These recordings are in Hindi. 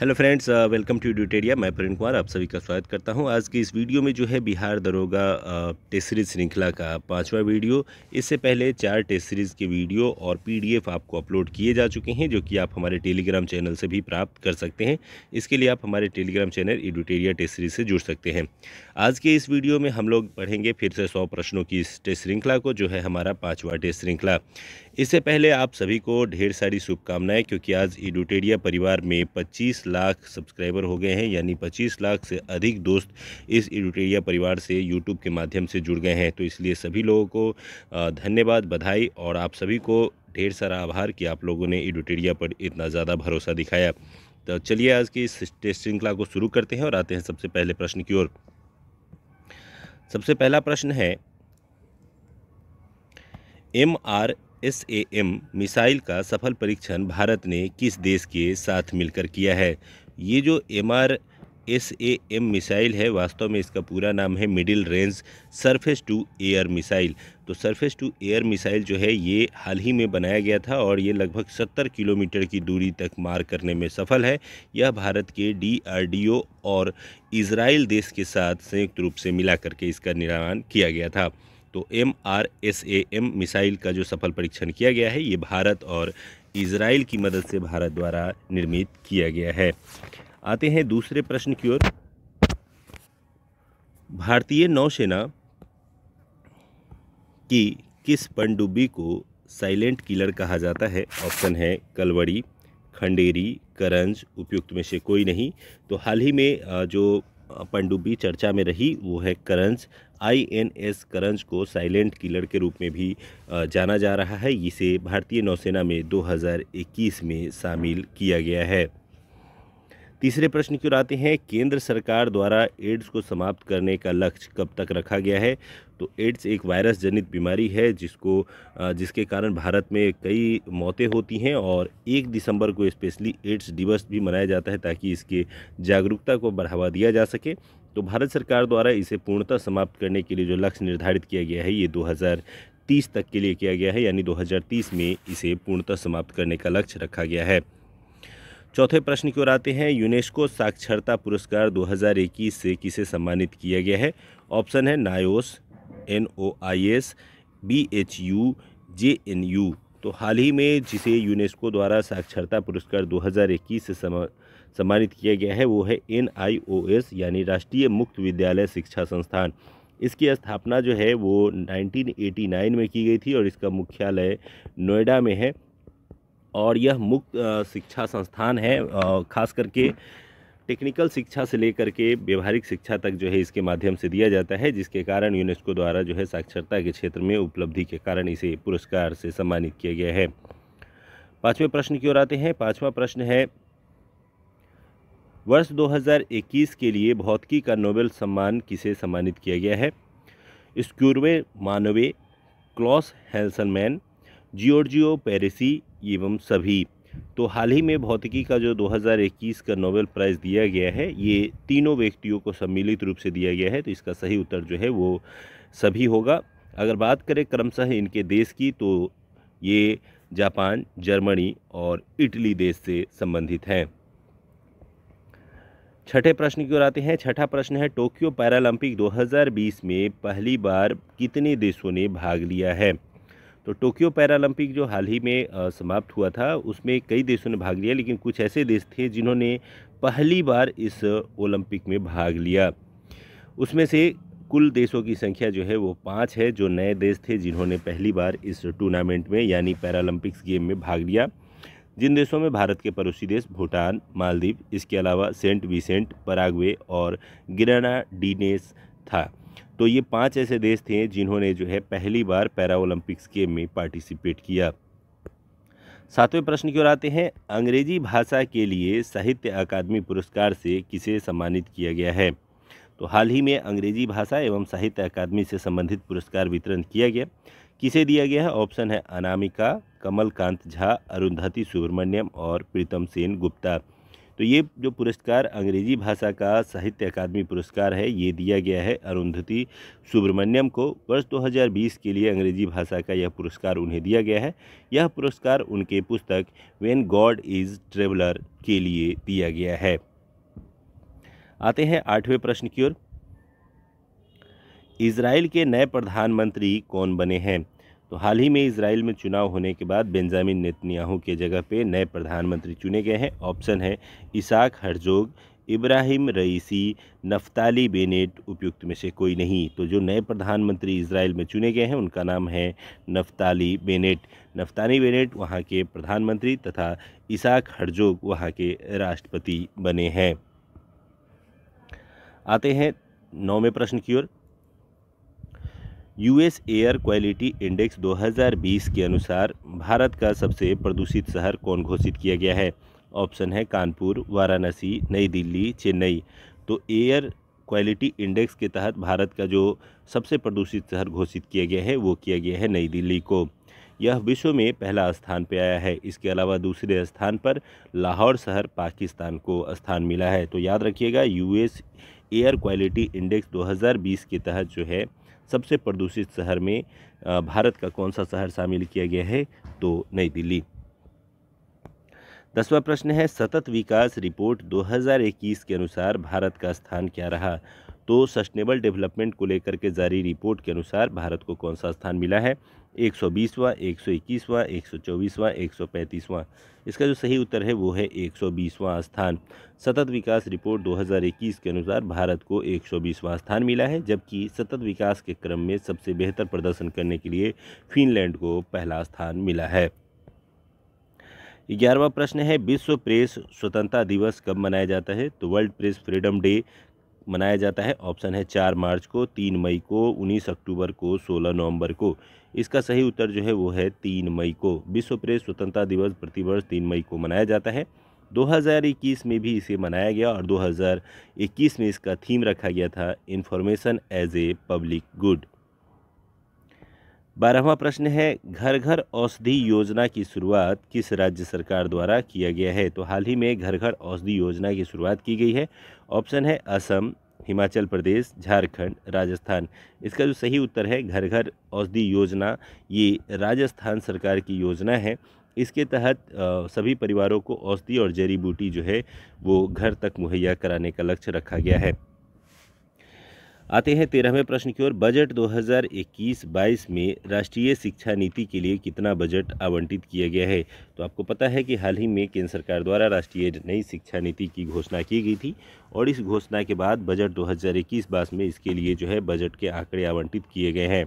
हेलो फ्रेंड्स वेलकम टू ड्यूटेरिया मैं प्रवीण कुमार आप सभी का स्वागत करता हूं आज की इस वीडियो में जो है बिहार दरोगा uh, टेस्ट सीरीज़ श्रृंखला का पांचवा वीडियो इससे पहले चार टेस्ट सीरीज़ के वीडियो और पीडीएफ आपको अपलोड किए जा चुके हैं जो कि आप हमारे टेलीग्राम चैनल से भी प्राप्त कर सकते हैं इसके लिए आप हमारे Telegram channel Edutoria test series से जुड़ सकते हैं आज के इस वीडियो में हम लोग पढ़ेंगे फिर से सौ प्रश्नों की इस टेस्ट श्रृंखला को जो है हमारा पाँचवा टेस्ट श्रृंखला इससे पहले आप सभी को ढेर सारी शुभकामनाएं क्योंकि आज एडुटेरिया परिवार में 25 लाख सब्सक्राइबर हो गए हैं यानी 25 लाख से अधिक दोस्त इस एडुटेरिया परिवार से यूट्यूब के माध्यम से जुड़ गए हैं तो इसलिए सभी लोगों को धन्यवाद बधाई और आप सभी को ढेर सारा आभार कि आप लोगों ने एडुटेरिया पर इतना ज़्यादा भरोसा दिखाया तो चलिए आज की इस टेस्ट श्रृंखला को शुरू करते हैं और आते हैं सबसे पहले प्रश्न की ओर सबसे पहला प्रश्न है M R S A M missile का सफल परीक्षण भारत ने किस देश के साथ मिलकर किया है ये जो M R S A M missile है वास्तव में इसका पूरा नाम है middle range surface to air missile तो सरफेस टू एयर मिसाइल जो है ये हाल ही में बनाया गया था और ये लगभग 70 किलोमीटर की दूरी तक मार करने में सफल है यह भारत के डीआरडीओ और इसराइल देश के साथ संयुक्त रूप से मिला करके इसका निर्माण किया गया था तो M R S A M missile का जो सफल परीक्षण किया गया है ये भारत और इसराइल की मदद से भारत द्वारा निर्मित किया गया है आते हैं दूसरे प्रश्न की ओर भारतीय नौसेना की किस पनडुब्बी को साइलेंट किलर कहा जाता है ऑप्शन है कलवड़ी खंडेरी करंज उपयुक्त में से कोई नहीं तो हाल ही में जो पनडुब्बी चर्चा में रही वो है करंज आई एन एस करंज को साइलेंट किलर के रूप में भी जाना जा रहा है इसे भारतीय नौसेना में 2021 में शामिल किया गया है तीसरे प्रश्न की ओर आते हैं केंद्र सरकार द्वारा एड्स को समाप्त करने का लक्ष्य कब तक रखा गया है तो एड्स एक वायरस जनित बीमारी है जिसको जिसके कारण भारत में कई मौतें होती हैं और एक दिसंबर को स्पेशली एड्स दिवस भी मनाया जाता है ताकि इसके जागरूकता को बढ़ावा दिया जा सके तो भारत सरकार द्वारा इसे पूर्णतः समाप्त करने के लिए जो लक्ष्य निर्धारित किया गया है ये दो तीस तक के लिए किया गया है यानी 2030 में इसे पूर्णतः समाप्त करने का लक्ष्य रखा गया है चौथे प्रश्न की ओर आते हैं यूनेस्को साक्षरता पुरस्कार 2021 से किसे सम्मानित किया गया है ऑप्शन है NIOS N O I S B H U J N U तो हाल ही में जिसे यूनेस्को द्वारा साक्षरता पुरस्कार 2021 से सम्मानित किया गया है वो है एन आई ओ एस यानी राष्ट्रीय मुक्त विद्यालय शिक्षा संस्थान इसकी स्थापना जो है वो 1989 में की गई थी और इसका मुख्यालय नोएडा में है और यह मुक्त शिक्षा संस्थान है खास करके टेक्निकल शिक्षा से लेकर के व्यवहारिक शिक्षा तक जो है इसके माध्यम से दिया जाता है जिसके कारण यूनेस्को द्वारा जो है साक्षरता के क्षेत्र में उपलब्धि के कारण इसे पुरस्कार से सम्मानित किया गया है पाँचवें प्रश्न की ओर आते हैं पाँचवा प्रश्न है वर्ष 2021 के लिए भौतिकी का नोबेल सम्मान किसे सम्मानित किया गया है स्क्यूरवे मानवे क्लॉस हेल्सनमैन जियोर्जियो पेरेसी एवं सभी तो हाल ही में भौतिकी का जो 2021 का नोबेल प्राइज़ दिया गया है ये तीनों व्यक्तियों को सम्मिलित रूप से दिया गया है तो इसका सही उत्तर जो है वो सभी होगा अगर बात करें क्रमशः इनके देश की तो ये जापान जर्मनी और इटली देश से संबंधित हैं छठे प्रश्न की ओर आते हैं छठा प्रश्न है टोक्यो पैरालंपिक 2020 में पहली बार कितने देशों ने भाग लिया है तो टोक्यो पैरालंपिक जो हाल ही में समाप्त हुआ था उसमें कई देशों ने भाग लिया लेकिन कुछ ऐसे देश थे जिन्होंने पहली बार इस ओलंपिक में भाग लिया उसमें से कुल देशों की संख्या जो है वो पाँच है जो नए देश थे जिन्होंने पहली बार इस टूर्नामेंट में यानी पैरालंपिक्स गेम में भाग लिया जिन देशों में भारत के पड़ोसी देश भूटान मालदीव इसके अलावा सेंट विसेंट पराग्वे और गिराना डीनेस था तो ये पांच ऐसे देश थे जिन्होंने जो है पहली बार पैरा ओलंपिक्स के में पार्टिसिपेट किया सातवें प्रश्न की ओर आते हैं अंग्रेजी भाषा के लिए साहित्य अकादमी पुरस्कार से किसे सम्मानित किया गया है तो हाल ही में अंग्रेजी भाषा एवं साहित्य अकादमी से संबंधित पुरस्कार वितरण किया गया किसे दिया गया है ऑप्शन है अनामिका कमलकांत झा अरुंधति सुब्रमण्यम और प्रीतम सेन गुप्ता तो ये जो पुरस्कार अंग्रेजी भाषा का साहित्य अकादमी पुरस्कार है ये दिया गया है अरुंधति सुब्रमण्यम को वर्ष 2020 के लिए अंग्रेजी भाषा का यह पुरस्कार उन्हें दिया गया है यह पुरस्कार उनके पुस्तक वेन गॉड इज़ ट्रेवलर के लिए दिया गया है आते हैं आठवें प्रश्न की ओर इसराइल के नए प्रधानमंत्री कौन बने हैं तो हाल ही में इसराइल में चुनाव होने के बाद बेंजामिन नेतन्याहू के जगह पे नए प्रधानमंत्री चुने गए हैं ऑप्शन है Isaac Herzog Ebrahim Raisi Naftali Bennett उपयुक्त में से कोई नहीं तो जो नए प्रधानमंत्री इसराइल में चुने गए हैं उनका नाम है नफ्ताली बेनेट नफ्ताली बेनेट वहाँ के प्रधानमंत्री तथा इसाक हरजोग वहाँ के राष्ट्रपति बने हैं आते हैं नौवें प्रश्न की ओर यूएस एयर क्वालिटी इंडेक्स 2020 के अनुसार भारत का सबसे प्रदूषित शहर कौन घोषित किया गया है ऑप्शन है कानपुर वाराणसी नई दिल्ली चेन्नई तो एयर क्वालिटी इंडेक्स के तहत भारत का जो सबसे प्रदूषित शहर घोषित किया गया है वो किया गया है नई दिल्ली को यह विश्व में पहला स्थान पर आया है इसके अलावा दूसरे स्थान पर लाहौर शहर पाकिस्तान को स्थान मिला है तो याद रखिएगा यूएस एयर क्वालिटी इंडेक्स 2020 के तहत जो है सबसे प्रदूषित शहर में भारत का कौन सा शहर शामिल किया गया है तो नई दिल्ली दसवां प्रश्न है सतत विकास रिपोर्ट 2021 के अनुसार भारत का स्थान क्या रहा तो सस्टेनेबल डेवलपमेंट को लेकर के जारी रिपोर्ट के अनुसार भारत को कौन सा स्थान मिला है एक सौ बीसवा एक सौ इक्कीसवां एक सौ चौबीसवां एक सौ पैंतीसवां इसका जो सही उत्तर है वो है एक सौ बीसवां स्थान सतत विकास रिपोर्ट 2021 के अनुसार भारत को एक सौ बीसवां स्थान मिला है जबकि सतत विकास के क्रम में सबसे बेहतर प्रदर्शन करने के लिए फिनलैंड को पहला स्थान मिला है ग्यारहवा प्रश्न है विश्व प्रेस स्वतंत्रता दिवस कब मनाया जाता है तो वर्ल्ड प्रेस फ्रीडम डे मनाया जाता है ऑप्शन है चार मार्च को तीन मई को उन्नीस अक्टूबर को सोलह नवंबर को इसका सही उत्तर जो है वो है तीन मई को विश्व प्रेस स्वतंत्रता दिवस प्रतिवर्ष तीन मई को मनाया जाता है 2021 में भी इसे मनाया गया और 2021 में इसका थीम रखा गया था information as a public good बारहवा प्रश्न है घर घर औषधि योजना की शुरुआत किस राज्य सरकार द्वारा किया गया है तो हाल ही में घर घर औषधि योजना की शुरुआत की गई है ऑप्शन है असम हिमाचल प्रदेश झारखंड राजस्थान इसका जो सही उत्तर है घर घर औषधि योजना ये राजस्थान सरकार की योजना है इसके तहत सभी परिवारों को औषधि और जड़ी बूटी जो है वो घर तक मुहैया कराने का लक्ष्य रखा गया है आते हैं तेरहवें प्रश्न की ओर बजट 2021-22 में राष्ट्रीय शिक्षा नीति के लिए कितना बजट आवंटित किया गया है तो आपको पता है कि हाल ही में केंद्र सरकार द्वारा राष्ट्रीय नई शिक्षा नीति की घोषणा की गई थी और इस घोषणा के बाद बजट 2021-22 में इसके लिए जो है बजट के आंकड़े आवंटित किए गए हैं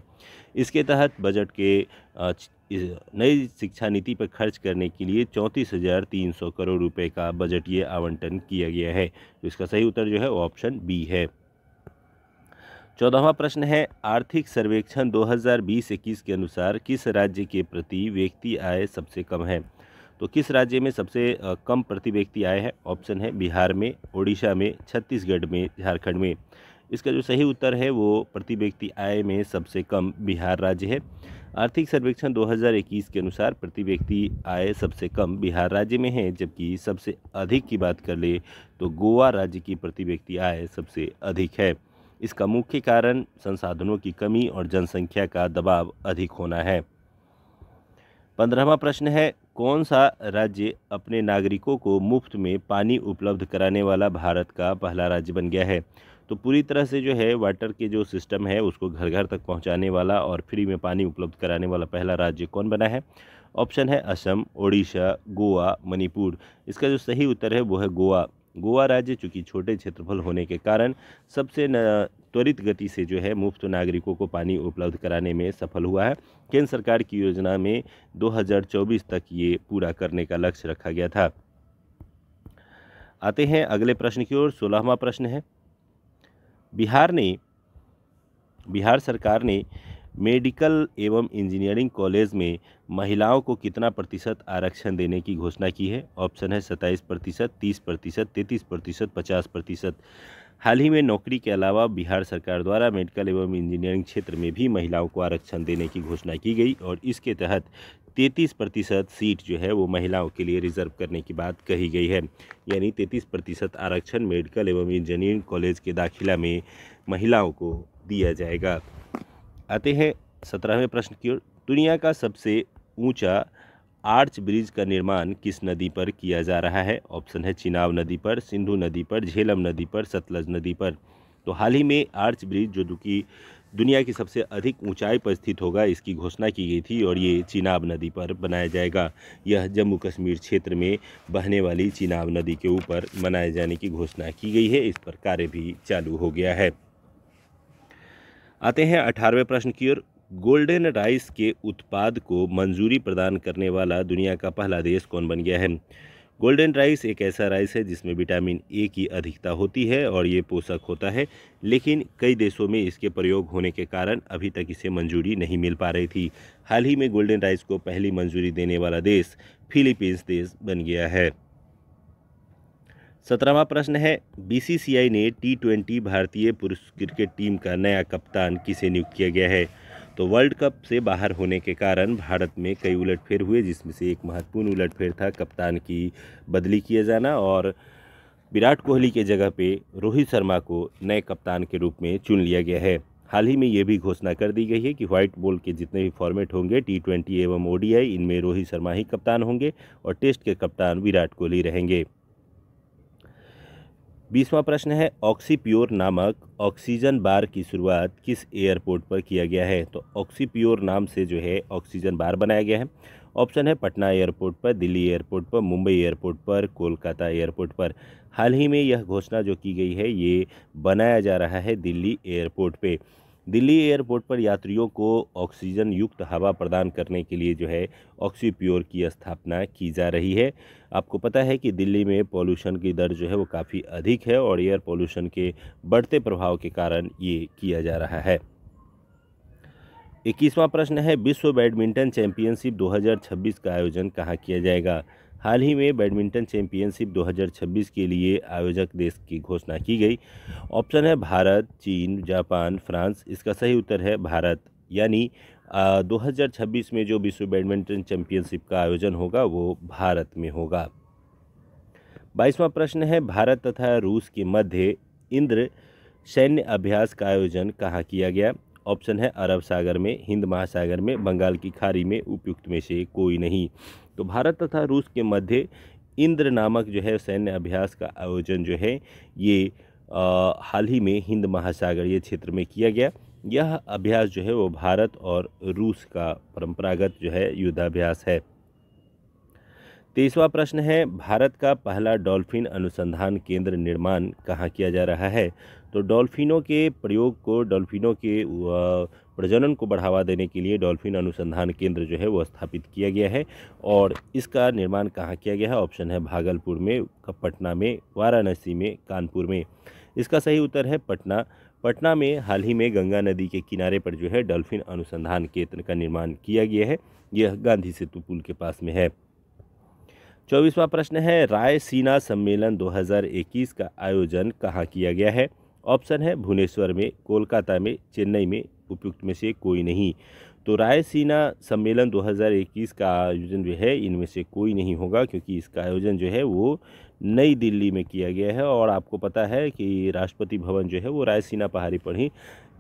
इसके तहत बजट के नई शिक्षा नीति पर खर्च करने के लिए चौंतीस हज़ार तीन सौ करोड़ रुपये का बजटीय आवंटन किया गया है तो इसका सही उत्तर जो है ऑप्शन बी है चौदहवा प्रश्न है आर्थिक सर्वेक्षण 2020-21 के अनुसार किस राज्य के प्रति व्यक्ति आय सबसे कम है तो किस राज्य में सबसे कम प्रति व्यक्ति आय है ऑप्शन है बिहार में ओडिशा में छत्तीसगढ़ में झारखंड में इसका जो सही उत्तर है वो प्रति व्यक्ति आय में सबसे कम बिहार राज्य है आर्थिक सर्वेक्षण 2021 के अनुसार प्रति व्यक्ति आय सबसे कम बिहार राज्य में है जबकि सबसे अधिक की बात कर ले तो गोवा राज्य की प्रति व्यक्ति आय सबसे अधिक है इसका मुख्य कारण संसाधनों की कमी और जनसंख्या का दबाव अधिक होना है पंद्रहवा प्रश्न है कौन सा राज्य अपने नागरिकों को मुफ्त में पानी उपलब्ध कराने वाला भारत का पहला राज्य बन गया है तो पूरी तरह से जो है वाटर के जो सिस्टम है उसको घर घर तक पहुंचाने वाला और फ्री में पानी उपलब्ध कराने वाला पहला राज्य कौन बना है ऑप्शन है असम ओडिशा गोवा मणिपुर इसका जो सही उत्तर है वो है गोवा गोवा राज्य चूँकि छोटे क्षेत्रफल होने के कारण सबसे त्वरित गति से जो है मुफ्त नागरिकों को पानी उपलब्ध कराने में सफल हुआ है केंद्र सरकार की योजना में 2024 तक ये पूरा करने का लक्ष्य रखा गया था आते हैं अगले प्रश्न की ओर सोलहवा प्रश्न है बिहार ने बिहार सरकार ने मेडिकल एवं इंजीनियरिंग कॉलेज में महिलाओं को कितना प्रतिशत आरक्षण देने की घोषणा की है ऑप्शन है सत्ताईस प्रतिशत तीस प्रतिशत तैंतीस प्रतिशत पचास प्रतिशत हाल ही में नौकरी के अलावा बिहार सरकार द्वारा मेडिकल एवं इंजीनियरिंग क्षेत्र में भी महिलाओं को आरक्षण देने की घोषणा की गई और इसके तहत तैंतीस प्रतिशत सीट जो है वो महिलाओं के लिए रिजर्व करने की बात कही गई है यानी तैंतीस प्रतिशत आरक्षण मेडिकल एवं इंजीनियरिंग कॉलेज के दाखिला में महिलाओं को दिया जाएगा आते हैं सत्रहवें प्रश्न की ओर दुनिया का सबसे ऊंचा आर्च ब्रिज का निर्माण किस नदी पर किया जा रहा है ऑप्शन है चिनाव नदी पर सिंधु नदी पर झेलम नदी पर सतलज नदी पर तो हाल ही में आर्च ब्रिज जो कि दुनिया की सबसे अधिक ऊंचाई पर स्थित होगा इसकी घोषणा की गई थी और ये चिनाब नदी पर बनाया जाएगा यह जम्मू कश्मीर क्षेत्र में बहने वाली चिनाब नदी के ऊपर बनाए जाने की घोषणा की गई है इस पर कार्य भी चालू हो गया है आते हैं अठारहवें प्रश्न की ओर गोल्डन राइस के उत्पाद को मंजूरी प्रदान करने वाला दुनिया का पहला देश कौन बन गया है गोल्डन राइस एक ऐसा राइस है जिसमें विटामिन ए की अधिकता होती है और ये पोषक होता है लेकिन कई देशों में इसके प्रयोग होने के कारण अभी तक इसे मंजूरी नहीं मिल पा रही थी हाल ही में गोल्डन राइस को पहली मंजूरी देने वाला देश फिलीपींस देश बन गया है सत्रहवा प्रश्न है बीसीसीआई ने टी ट्वेंटी भारतीय पुरुष क्रिकेट टीम का नया कप्तान किसे नियुक्त किया गया है तो वर्ल्ड कप से बाहर होने के कारण भारत में कई उलटफेर हुए जिसमें से एक महत्वपूर्ण उलटफेर था कप्तान की बदली किए जाना और विराट कोहली के जगह पे रोहित शर्मा को नए कप्तान के रूप में चुन लिया गया है हाल ही में ये भी घोषणा कर दी गई है कि व्हाइट बॉल के जितने भी फॉर्मेट होंगे टी ट्वेंटी एवं ओडीआई इनमें रोहित शर्मा ही कप्तान होंगे और टेस्ट के कप्तान विराट कोहली रहेंगे बीसवा प्रश्न है ऑक्सीप्योर नामक ऑक्सीजन बार की शुरुआत किस एयरपोर्ट पर किया गया है तो ऑक्सीप्योर नाम से जो है ऑक्सीजन बार बनाया गया है ऑप्शन है पटना एयरपोर्ट पर दिल्ली एयरपोर्ट पर मुंबई एयरपोर्ट पर कोलकाता एयरपोर्ट पर हाल ही में यह घोषणा जो की गई है ये बनाया जा रहा है दिल्ली एयरपोर्ट पर दिल्ली एयरपोर्ट पर यात्रियों को ऑक्सीजन युक्त हवा प्रदान करने के लिए जो है ऑक्सीप्योर की स्थापना की जा रही है आपको पता है कि दिल्ली में पॉल्यूशन की दर जो है वो काफ़ी अधिक है और एयर पॉल्यूशन के बढ़ते प्रभाव के कारण ये किया जा रहा है इक्कीसवां प्रश्न है विश्व बैडमिंटन चैंपियनशिप 2026 का आयोजन कहाँ किया जाएगा हाल ही में बैडमिंटन चैंपियनशिप 2026 के लिए आयोजक देश की घोषणा की गई ऑप्शन है भारत चीन जापान फ्रांस इसका सही उत्तर है भारत यानी 2026 में जो विश्व बैडमिंटन चैंपियनशिप का आयोजन होगा वो भारत में होगा बाईसवां प्रश्न है भारत तथा रूस के मध्य इंद्र सैन्य अभ्यास का आयोजन कहाँ किया गया ऑप्शन है अरब सागर में हिंद महासागर में बंगाल की खाड़ी में उपयुक्त में से कोई नहीं तो भारत तथा रूस के मध्य इंद्र नामक जो है सैन्य अभ्यास का आयोजन जो है ये हाल ही में हिंद महासागरीय क्षेत्र में किया गया यह अभ्यास जो है वो भारत और रूस का परंपरागत जो है युद्धाभ्यास है तीसवा प्रश्न है भारत का पहला डॉल्फिन अनुसंधान केंद्र निर्माण कहाँ किया जा रहा है तो डॉल्फिनों के प्रयोग को डॉल्फिनों के प्रजनन को बढ़ावा देने के लिए डॉल्फिन अनुसंधान केंद्र जो है वो स्थापित किया गया है और इसका निर्माण कहाँ किया गया है ऑप्शन है भागलपुर में पटना में वाराणसी में कानपुर में इसका सही उत्तर है पटना पटना में हाल ही में गंगा नदी के किनारे पर जो है डॉल्फिन अनुसंधान केंद्र का निर्माण किया गया है यह गांधी सेतु पुल के पास में है चौबीसवा प्रश्न है रायसीना सम्मेलन 2021 का आयोजन कहाँ किया गया है ऑप्शन है भुवनेश्वर में कोलकाता में चेन्नई में उपयुक्त में से कोई नहीं तो रायसीना सम्मेलन 2021 का आयोजन जो है इनमें से कोई नहीं होगा क्योंकि इसका आयोजन जो है वो नई दिल्ली में किया गया है और आपको पता है कि राष्ट्रपति भवन जो है वो रायसीना पहाड़ी पर ही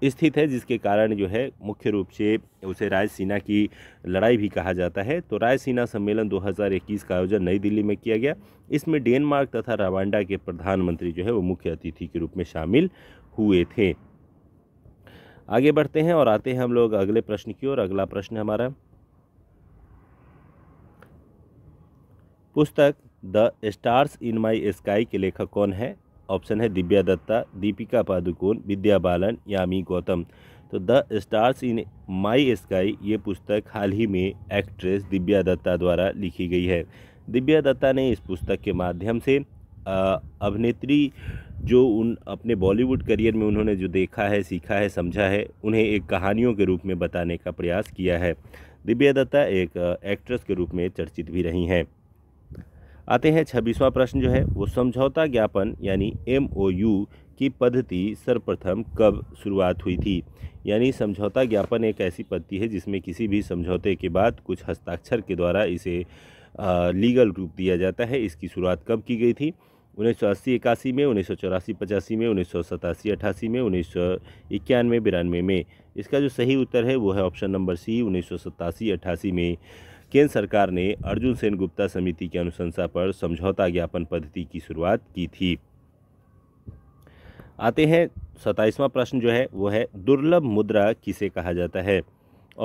स्थित है जिसके कारण जो है मुख्य रूप से उसे रायसीना की लड़ाई भी कहा जाता है तो रायसीना सम्मेलन 2021 का आयोजन नई दिल्ली में किया गया इसमें डेनमार्क तथा रवांडा के प्रधानमंत्री जो है वो मुख्य अतिथि के रूप में शामिल हुए थे आगे बढ़ते हैं और आते हैं हम लोग अगले प्रश्न की ओर अगला प्रश्न हमारा पुस्तक the stars in my sky के लेखक कौन है ऑप्शन है दिव्या दत्ता दीपिका पादुकोण विद्या बालन यामी गौतम तो the stars in my sky ये पुस्तक हाल ही में एक्ट्रेस दिव्या दत्ता द्वारा लिखी गई है दिव्या दत्ता ने इस पुस्तक के माध्यम से अभिनेत्री जो उन अपने बॉलीवुड करियर में उन्होंने जो देखा है सीखा है समझा है उन्हें एक कहानियों के रूप में बताने का प्रयास किया है दिव्या दत्ता एक एक्ट्रेस के रूप में चर्चित भी रही हैं आते हैं छब्बीसवां प्रश्न जो है वो समझौता ज्ञापन यानी एम की पद्धति सर्वप्रथम कब शुरुआत हुई थी यानी समझौता ज्ञापन एक ऐसी पद्धति है जिसमें किसी भी समझौते के बाद कुछ हस्ताक्षर के द्वारा इसे आ, लीगल रूप दिया जाता है इसकी शुरुआत कब की गई थी उन्नीस सौ अस्सी इक्यासी में उन्नीस सौ चौरासी पचासी में उन्नीस सौ सतासी अट्ठासी में उन्नीस सौ इक्यानवे बिरानवे में इसका जो सही उत्तर है वो है ऑप्शन नंबर सी उन्नीस सौ सतासी अट्ठासी में केंद्र सरकार ने अर्जुन सेन गुप्ता समिति की अनुशंसा पर समझौता ज्ञापन पद्धति की शुरुआत की थी आते हैं सताइसवां प्रश्न जो है वो है दुर्लभ मुद्रा किसे कहा जाता है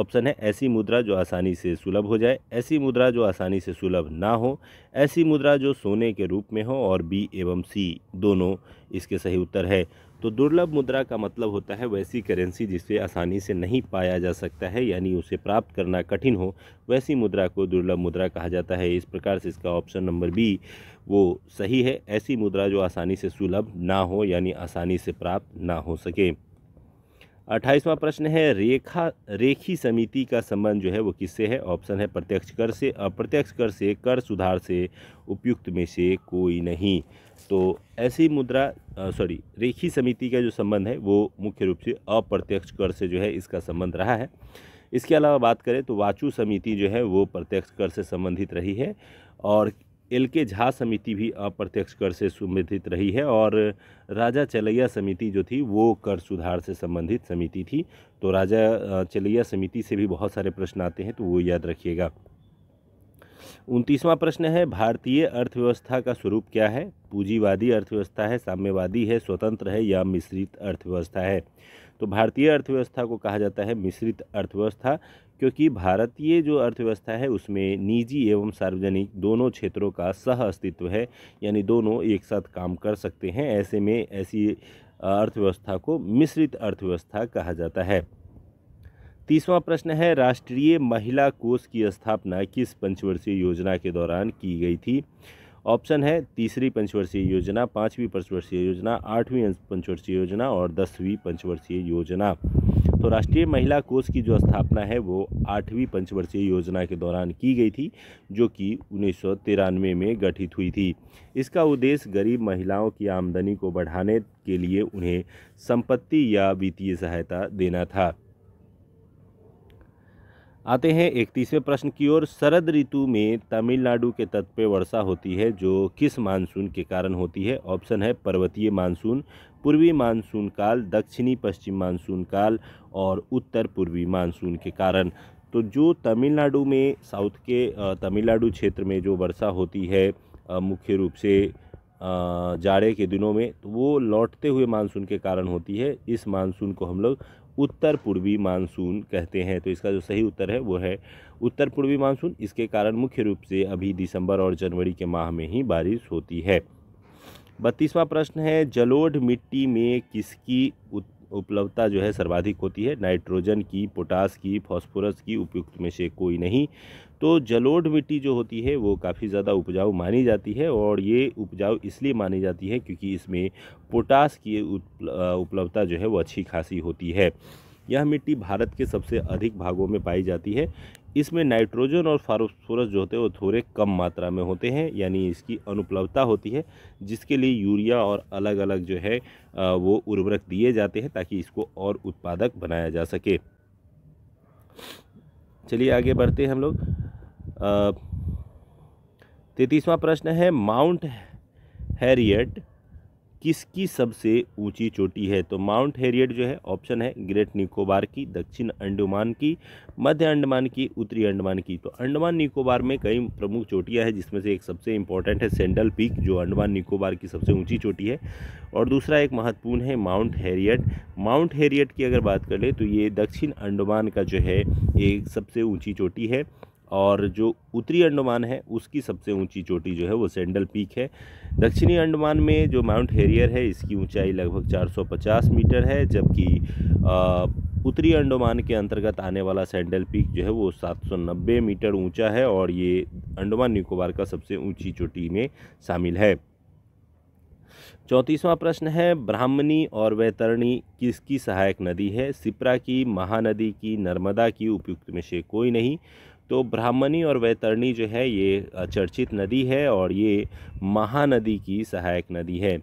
ऑप्शन है ऐसी मुद्रा जो आसानी से सुलभ हो जाए ऐसी मुद्रा जो आसानी से सुलभ ना हो ऐसी मुद्रा जो सोने के रूप में हो और बी एवं सी दोनों इसके सही उत्तर है तो दुर्लभ मुद्रा का मतलब होता है वैसी करेंसी जिसे आसानी से नहीं पाया जा सकता है यानी उसे प्राप्त करना कठिन हो वैसी मुद्रा को दुर्लभ मुद्रा कहा जाता है इस प्रकार से इसका ऑप्शन नंबर बी वो सही है ऐसी मुद्रा जो आसानी से सुलभ ना हो यानी आसानी से प्राप्त ना हो सके अट्ठाईसवां प्रश्न है रेखा रेखी समिति का संबंध जो है वो किससे है ऑप्शन है प्रत्यक्ष कर से अप्रत्यक्ष कर से कर सुधार से उपयुक्त में से कोई नहीं तो ऐसी मुद्रा सॉरी रेखी समिति का जो संबंध है वो मुख्य रूप से अप्रत्यक्ष कर से जो है इसका संबंध रहा है इसके अलावा बात करें तो वाचू समिति जो है वो प्रत्यक्ष कर से संबंधित रही है और एल के झा समिति भी अप्रत्यक्ष कर से संबंधित रही है और राजा चलैया समिति जो थी वो कर सुधार से संबंधित समिति थी तो राजा चलैया समिति से भी बहुत सारे प्रश्न आते हैं तो वो याद रखिएगा उनतीसवां प्रश्न है भारतीय अर्थव्यवस्था का स्वरूप क्या है पूंजीवादी अर्थव्यवस्था है साम्यवादी है स्वतंत्र है या मिश्रित अर्थव्यवस्था है तो भारतीय अर्थव्यवस्था को कहा जाता है मिश्रित अर्थव्यवस्था क्योंकि भारतीय जो अर्थव्यवस्था है उसमें निजी एवं सार्वजनिक दोनों क्षेत्रों का सह अस्तित्व है यानी दोनों एक साथ काम कर सकते हैं ऐसे में ऐसी अर्थव्यवस्था को मिश्रित अर्थव्यवस्था कहा जाता है तीसवा प्रश्न है राष्ट्रीय महिला कोष की स्थापना किस पंचवर्षीय योजना के दौरान की गई थी ऑप्शन है तीसरी पंचवर्षीय योजना पाँचवीं पंचवर्षीय योजना आठवीं पंचवर्षीय योजना और दसवीं पंचवर्षीय योजना तो राष्ट्रीय महिला कोष की जो स्थापना है वो आठवीं पंचवर्षीय योजना के दौरान की गई थी जो कि उन्नीस में गठित हुई थी इसका उद्देश्य गरीब महिलाओं की आमदनी को बढ़ाने के लिए उन्हें संपत्ति या वित्तीय सहायता देना था आते हैं इकतीसवें प्रश्न की ओर शरद ऋतु में तमिलनाडु के तट पर वर्षा होती है जो किस मानसून के कारण होती है ऑप्शन है पर्वतीय मानसून पूर्वी मानसून काल दक्षिणी पश्चिम मानसून काल और उत्तर पूर्वी मानसून के कारण तो जो तमिलनाडु में साउथ के तमिलनाडु क्षेत्र में जो वर्षा होती है मुख्य रूप से जाड़े के दिनों में तो वो लौटते हुए मानसून के कारण होती है इस मानसून को हम लोग उत्तर पूर्वी मानसून कहते हैं तो इसका जो सही उत्तर है वो है उत्तर पूर्वी मानसून इसके कारण मुख्य रूप से अभी दिसंबर और जनवरी के माह में ही बारिश होती है बत्तीसवां प्रश्न है जलोढ़ मिट्टी में किसकी उत् उपलब्धता जो है सर्वाधिक होती है नाइट्रोजन की पोटास की फॉस्फोरस की उपयुक्त में से कोई नहीं तो जलोढ़ मिट्टी जो होती है वो काफ़ी ज़्यादा उपजाऊ मानी जाती है और ये उपजाऊ इसलिए मानी जाती है क्योंकि इसमें पोटास की उपलब्धता जो है वो अच्छी खासी होती है यह मिट्टी भारत के सबसे अधिक भागों में पाई जाती है इसमें नाइट्रोजन और फास्फोरस जो होते हैं वो थोड़े कम मात्रा में होते हैं यानी इसकी अनुपलब्धता होती है जिसके लिए यूरिया और अलग अलग जो है वो उर्वरक दिए जाते हैं ताकि इसको और उत्पादक बनाया जा सके चलिए आगे बढ़ते हैं हम लोग तैतीसवां प्रश्न है माउंट हैरियट किसकी सबसे ऊंची चोटी है तो माउंट हेरियड जो है ऑप्शन है ग्रेट निकोबार की दक्षिण अंडमान की मध्य अंडमान की उत्तरी अंडमान की तो अंडमान निकोबार में कई प्रमुख चोटियां हैं जिसमें से एक सबसे इंपॉर्टेंट है सेंडल पीक जो अंडमान निकोबार की सबसे ऊंची चोटी है और दूसरा एक महत्वपूर्ण है माउंट हेरियड माउंट हेरियड की अगर बात कर ले तो ये दक्षिण अंडमान का जो है एक सबसे ऊँची चोटी है और जो उत्तरी अंडमान है उसकी सबसे ऊंची चोटी जो है वो सेंडल पीक है दक्षिणी अंडमान में जो माउंट हेरियर है इसकी ऊंचाई लगभग 450 मीटर है जबकि उत्तरी अंडमान के अंतर्गत आने वाला सैंडल पीक जो है वो 790 मीटर ऊंचा है और ये अंडमान निकोबार का सबसे ऊंची चोटी में शामिल है चौंतीसवां प्रश्न है ब्राह्मणी और वैतरणी किसकी सहायक नदी है सिप्रा की महानदी की नर्मदा की उपयुक्त में से कोई नहीं तो ब्राह्मणी और वैतरणी जो है ये चर्चित नदी है और ये महानदी की सहायक नदी है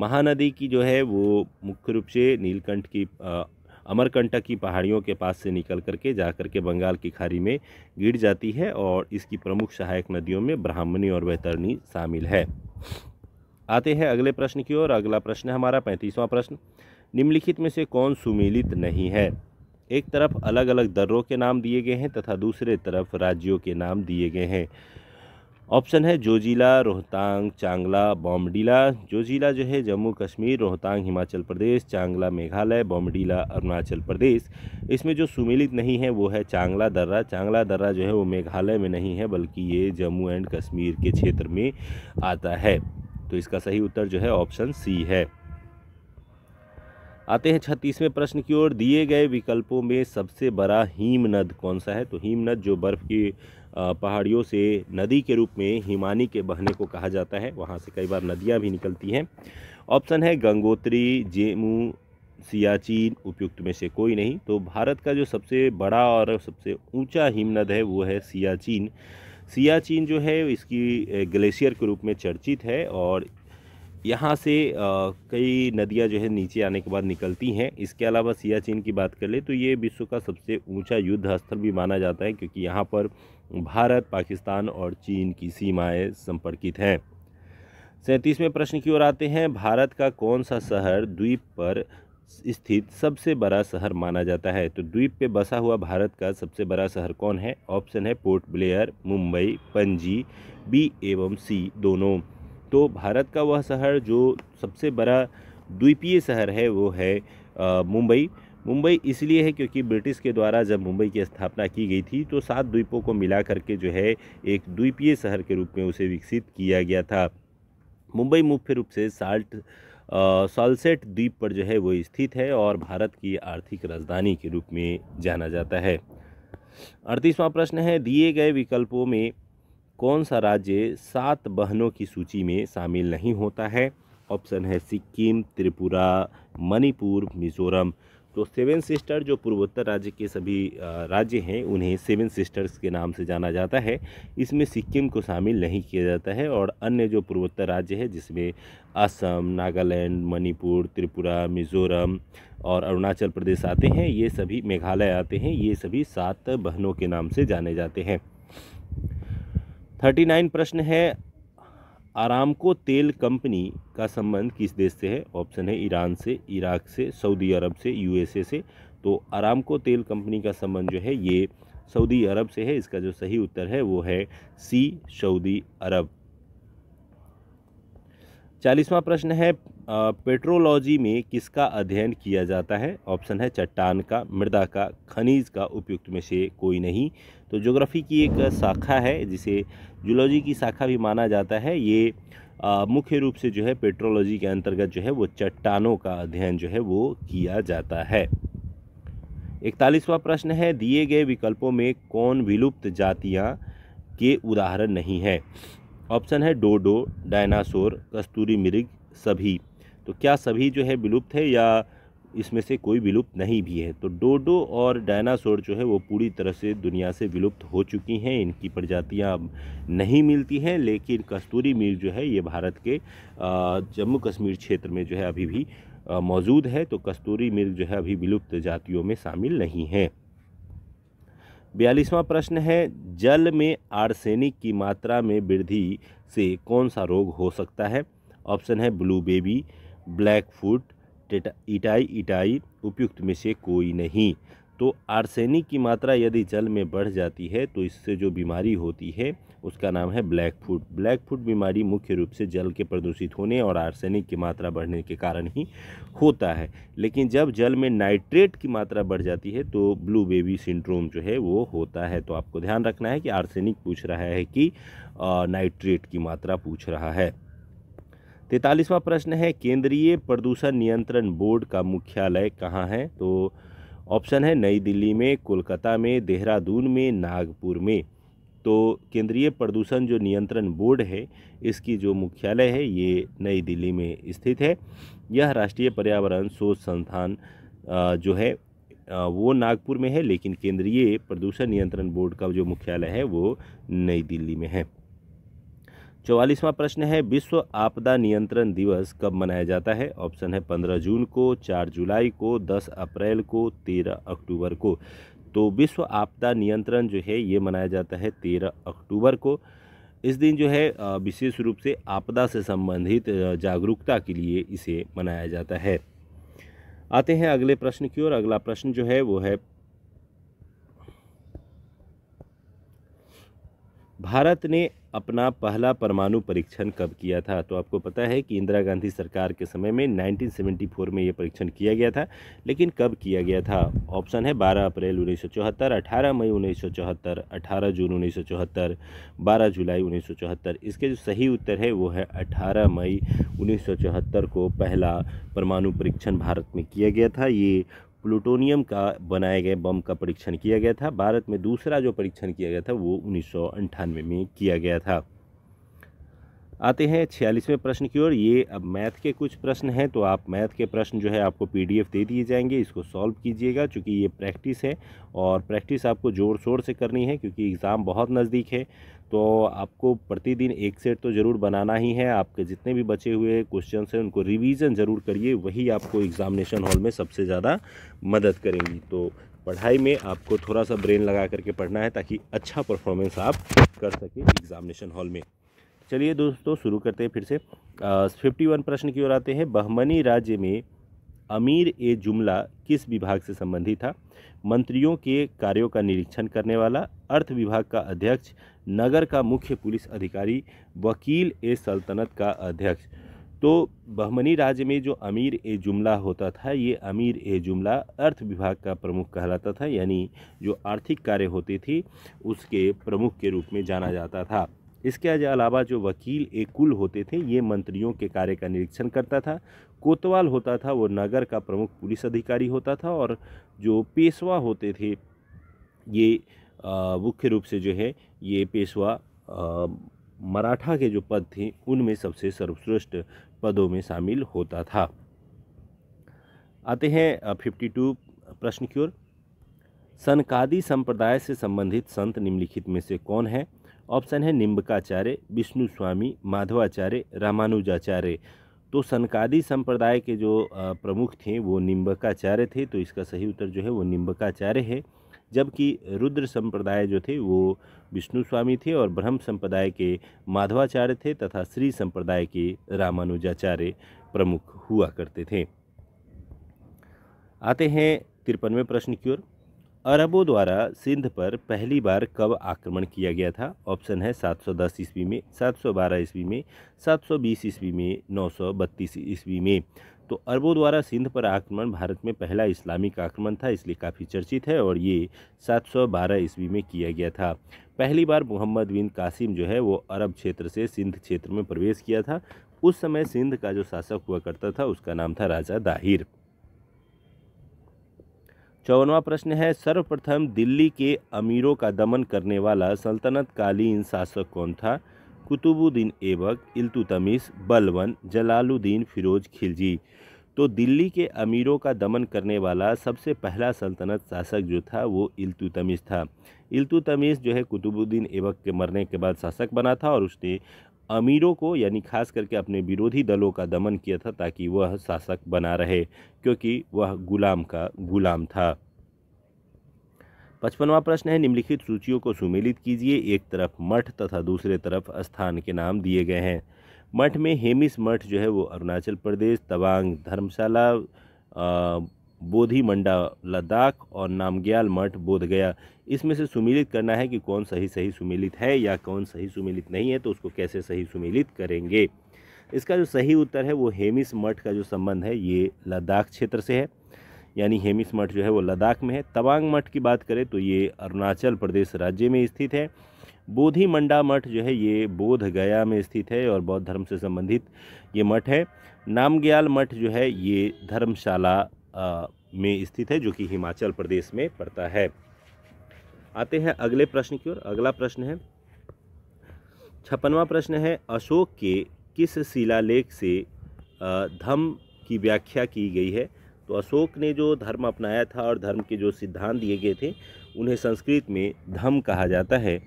महानदी की जो है वो मुख्य रूप से नीलकंठ की अमरकंटक की पहाड़ियों के पास से निकल करके जा करके बंगाल की खाड़ी में गिर जाती है और इसकी प्रमुख सहायक नदियों में ब्राह्मणी और वैतरणी शामिल है आते हैं अगले प्रश्न की ओर अगला प्रश्न हमारा पैंतीसवां प्रश्न निम्नलिखित में से कौन सुमेलित नहीं है एक तरफ अलग अलग दर्रों के नाम दिए गए हैं तथा दूसरे तरफ राज्यों के नाम दिए गए हैं ऑप्शन है जोजिला रोहतांग चांगला बॉमडीला जोजिला जो है जम्मू कश्मीर रोहतांग हिमाचल प्रदेश चांगला मेघालय बॉमडीला अरुणाचल प्रदेश इसमें जो सुमिलित नहीं है वो है चांगला दर्रा चांगला दर्रा जो है वो मेघालय में नहीं है बल्कि ये जम्मू एंड कश्मीर के क्षेत्र में आता है तो इसका सही उत्तर जो है ऑप्शन सी है आते हैं छत्तीसवें प्रश्न की ओर दिए गए विकल्पों में सबसे बड़ा हिमनद कौन सा है तो हिमनद जो बर्फ़ की पहाड़ियों से नदी के रूप में हिमानी के बहने को कहा जाता है वहाँ से कई बार नदियाँ भी निकलती हैं ऑप्शन है गंगोत्री जेमू सियाचिन उपयुक्त में से कोई नहीं तो भारत का जो सबसे बड़ा और सबसे ऊंचा हिमनद है वो है सियाचिन सियाचिन जो है इसकी ग्लेशियर के रूप में चर्चित है और यहाँ से कई नदियाँ जो है नीचे आने के बाद निकलती हैं इसके अलावा सियाचिन की बात कर ले तो ये विश्व का सबसे ऊंचा युद्ध स्थल भी माना जाता है क्योंकि यहाँ पर भारत पाकिस्तान और चीन की सीमाएं संपर्कित हैं सैंतीसवें प्रश्न की ओर आते हैं भारत का कौन सा शहर द्वीप पर स्थित सबसे बड़ा शहर माना जाता है तो द्वीप पे बसा हुआ भारत का सबसे बड़ा शहर कौन है ऑप्शन है पोर्ट ब्लेयर मुंबई पंजी बी एवं सी दोनों तो भारत का वह शहर जो सबसे बड़ा द्वीपीय शहर है वो है मुंबई मुंबई इसलिए है क्योंकि ब्रिटिश के द्वारा जब मुंबई की स्थापना की गई थी तो सात द्वीपों को मिला करके जो है एक द्वीपीय शहर के रूप में उसे विकसित किया गया था मुंबई मुख्य रूप से साल्ट सालसेट द्वीप पर जो है वो स्थित है और भारत की आर्थिक राजधानी के रूप में जाना जाता है अड़तीसवां प्रश्न है दिए गए विकल्पों में कौन सा राज्य सात बहनों की सूची में शामिल नहीं होता है ऑप्शन है सिक्किम त्रिपुरा मणिपुर मिजोरम तो सेवन सिस्टर जो पूर्वोत्तर राज्य के सभी राज्य हैं उन्हें सेवन सिस्टर्स के नाम से जाना जाता है इसमें सिक्किम को शामिल नहीं किया जाता है और अन्य जो पूर्वोत्तर राज्य है जिसमें असम नागालैंड मणिपुर त्रिपुरा मिज़ोरम और अरुणाचल प्रदेश आते हैं ये सभी मेघालय आते हैं ये सभी सात बहनों के नाम से जाने जाते हैं थर्टी नाइन प्रश्न है आरामको तेल कंपनी का संबंध किस देश से है ऑप्शन है ईरान से इराक से सऊदी अरब से यूएसए से तो आरामको तेल कंपनी का संबंध जो है ये सऊदी अरब से है इसका जो सही उत्तर है वो है सी सऊदी अरब चालीसवा प्रश्न है पेट्रोलॉजी में किसका अध्ययन किया जाता है ऑप्शन है चट्टान का मृदा का खनिज का उपयुक्त में से कोई नहीं तो ज्योग्राफी की एक शाखा है जिसे जूलॉजी की शाखा भी माना जाता है ये मुख्य रूप से जो है पेट्रोलॉजी के अंतर्गत जो है वो चट्टानों का अध्ययन जो है वो किया जाता है इकतालीसवा प्रश्न है दिए गए विकल्पों में कौन विलुप्त जातियाँ के उदाहरण नहीं है ऑप्शन है डोडो डायनासोर कस्तूरी मृग सभी तो क्या सभी जो है विलुप्त है या इसमें से कोई विलुप्त नहीं भी है तो डोडो और डायनासोर जो है वो पूरी तरह से दुनिया से विलुप्त हो चुकी हैं इनकी प्रजातियां अब नहीं मिलती हैं लेकिन कस्तूरी मीर जो है ये भारत के जम्मू कश्मीर क्षेत्र में जो है अभी भी मौजूद है तो कस्तूरी मिर्ग जो है अभी विलुप्त जातियों में शामिल नहीं है बयालीसवां प्रश्न है जल में आर्सेनिक की मात्रा में वृद्धि से कौन सा रोग हो सकता है ऑप्शन है blue baby black foot itai itai उपयुक्त में से कोई नहीं तो आर्सेनिक की मात्रा यदि जल में बढ़ जाती है तो इससे जो बीमारी होती है उसका नाम है ब्लैक फूट ब्लैक फूट बीमारी मुख्य रूप से जल के प्रदूषित होने और आर्सेनिक की मात्रा बढ़ने के कारण ही होता है लेकिन जब जल में नाइट्रेट की मात्रा बढ़ जाती है तो ब्लू बेबी सिंड्रोम जो है वो होता है तो आपको ध्यान रखना है कि आर्सेनिक पूछ रहा है कि नाइट्रेट की मात्रा पूछ रहा है तैतालीसवां प्रश्न है केंद्रीय प्रदूषण नियंत्रण बोर्ड का मुख्यालय कहाँ है तो ऑप्शन है नई दिल्ली में कोलकाता में देहरादून में नागपुर में तो केंद्रीय प्रदूषण जो नियंत्रण बोर्ड है इसकी जो मुख्यालय है ये नई दिल्ली में स्थित है यह राष्ट्रीय पर्यावरण शोध संस्थान जो है वो नागपुर में है लेकिन केंद्रीय प्रदूषण नियंत्रण बोर्ड का जो मुख्यालय है वो नई दिल्ली में है चौवालीसवां प्रश्न है विश्व आपदा नियंत्रण दिवस कब मनाया जाता है ऑप्शन है पंद्रह जून को चार जुलाई को दस अप्रैल को तेरह अक्टूबर को तो विश्व आपदा नियंत्रण जो है ये मनाया जाता है तेरह अक्टूबर को इस दिन जो है विशेष रूप से आपदा से संबंधित जागरूकता के लिए इसे मनाया जाता है आते हैं अगले प्रश्न की ओर अगला प्रश्न जो है वो है भारत ने अपना पहला परमाणु परीक्षण कब किया था तो आपको पता है कि इंदिरा गांधी सरकार के समय में 1974 में ये परीक्षण किया गया था लेकिन कब किया गया था ऑप्शन है 12 अप्रैल 1974 18 मई 1974 18 जून 1974 12 जुलाई 1974 इसके जो सही उत्तर है वो है 18 मई 1974 को पहला परमाणु परीक्षण भारत में किया गया था ये प्लूटोनियम का बनाए गए बम का परीक्षण किया गया था भारत में दूसरा जो परीक्षण किया गया था वो उन्नीस में किया गया था आते हैं छियालीसवें प्रश्न की ओर ये अब मैथ के कुछ प्रश्न हैं तो आप मैथ के प्रश्न जो है आपको पीडीएफ दे दिए जाएंगे इसको सॉल्व कीजिएगा क्योंकि ये प्रैक्टिस है और प्रैक्टिस आपको ज़ोर शोर से करनी है क्योंकि एग्ज़ाम बहुत नज़दीक है तो आपको प्रतिदिन एक सेट तो ज़रूर बनाना ही है आपके जितने भी बचे हुए क्वेश्चन हैं उनको रिविज़न ज़रूर करिए वही आपको एग्ज़ामिनेशन हॉल में सबसे ज़्यादा मदद करेंगी तो पढ़ाई में आपको थोड़ा सा ब्रेन लगा करके पढ़ना है ताकि अच्छा परफॉर्मेंस आप कर सकें एग्ज़ामिनेशन हॉल में चलिए दोस्तों शुरू करते हैं फिर से फिफ्टी वन प्रश्न की ओर आते हैं बहमनी राज्य में अमीर ए जुमला किस विभाग से संबंधित था मंत्रियों के कार्यों का निरीक्षण करने वाला अर्थ विभाग का अध्यक्ष नगर का मुख्य पुलिस अधिकारी वकील ए सल्तनत का अध्यक्ष तो बहमनी राज्य में जो अमीर ए जुमला होता था ये अमीर ए जुमला अर्थ विभाग का प्रमुख कहलाता था यानी जो आर्थिक कार्य होती थी उसके प्रमुख के रूप में जाना जाता था इसके अलावा जो वकील एकुल होते थे ये मंत्रियों के कार्य का निरीक्षण करता था कोतवाल होता था वो नगर का प्रमुख पुलिस अधिकारी होता था और जो पेशवा होते थे ये मुख्य रूप से जो है ये पेशवा मराठा के जो पद थे उनमें सबसे सर्वश्रेष्ठ पदों में शामिल होता था आते हैं फिफ्टी टू प्रश्न की ओर सनकादी संप्रदाय से संबंधित संत निम्नलिखित में से कौन है ऑप्शन है निम्बकाचार्य विष्णु स्वामी माधवाचार्य रामानुजाचार्य तो सनकादी संप्रदाय के जो प्रमुख थे वो निम्बकाचार्य थे तो इसका सही उत्तर जो है वो निम्बकाचार्य है जबकि रुद्र संप्रदाय जो थे वो विष्णु स्वामी थे और ब्रह्म संप्रदाय के माधवाचार्य थे तथा श्री संप्रदाय के रामानुजाचार्य प्रमुख हुआ करते थे आते हैं तिरपनवें प्रश्न की ओर अरबों द्वारा सिंध पर पहली बार कब आक्रमण किया गया था ऑप्शन है 710 ईस्वी में 712 ईस्वी में 720 ईस्वी में 932 ईस्वी में तो अरबों द्वारा सिंध पर आक्रमण भारत में पहला इस्लामिक आक्रमण था इसलिए काफ़ी चर्चित है और ये 712 ईस्वी में किया गया था पहली बार मोहम्मद बिन कासिम जो है वो अरब क्षेत्र से सिंध क्षेत्र में प्रवेश किया था उस समय सिंध का जो शासक हुआ करता था उसका नाम था राजा दाहिर चौवनवा प्रश्न है सर्वप्रथम दिल्ली के अमीरों का दमन करने वाला सल्तनतकालीन शासक कौन था कुतुबुद्दीन ऐबक इल्तुतमिश बलवन जलालुद्दीन फिरोज खिलजी तो दिल्ली के अमीरों का दमन करने वाला सबसे पहला सल्तनत शासक जो था वो इल्तुतमिश था इल्तुतमिश जो है कुतुबुद्दीन ऐबक के मरने के बाद शासक बना था और उसने अमीरों को यानी खास करके अपने विरोधी दलों का दमन किया था ताकि वह शासक बना रहे क्योंकि वह गुलाम का गुलाम था पचपनवा प्रश्न है निम्नलिखित सूचियों को सुमेलित कीजिए एक तरफ मठ तथा दूसरे तरफ स्थान के नाम दिए गए हैं मठ में हेमिस मठ जो है वो अरुणाचल प्रदेश तवांग धर्मशाला बोधी मंडा लद्दाख और नामग्याल मठ बोध गया इसमें से सुमिलित करना है कि कौन सही सही सुमिलित है या कौन सही सुमिलित नहीं है तो उसको कैसे सही सुमिलित करेंगे इसका जो सही उत्तर है वो हेमिस मठ का जो संबंध है ये लद्दाख क्षेत्र से है यानी हेमिस मठ जो है वो लद्दाख में है तवांग मठ की बात करें तो ये अरुणाचल प्रदेश राज्य में स्थित है बोधि मंडा मठ जो है ये बोध गया में स्थित है और बौद्ध धर्म से संबंधित ये मठ है नामग्याल मठ जो है ये धर्मशाला में स्थित है जो कि हिमाचल प्रदेश में पड़ता है आते हैं अगले प्रश्न की ओर अगला प्रश्न है छप्पनवा प्रश्न है अशोक के किस शिलालेख से धम की व्याख्या की गई है तो अशोक ने जो धर्म अपनाया था और धर्म के जो सिद्धांत दिए गए थे उन्हें संस्कृत में धम कहा जाता है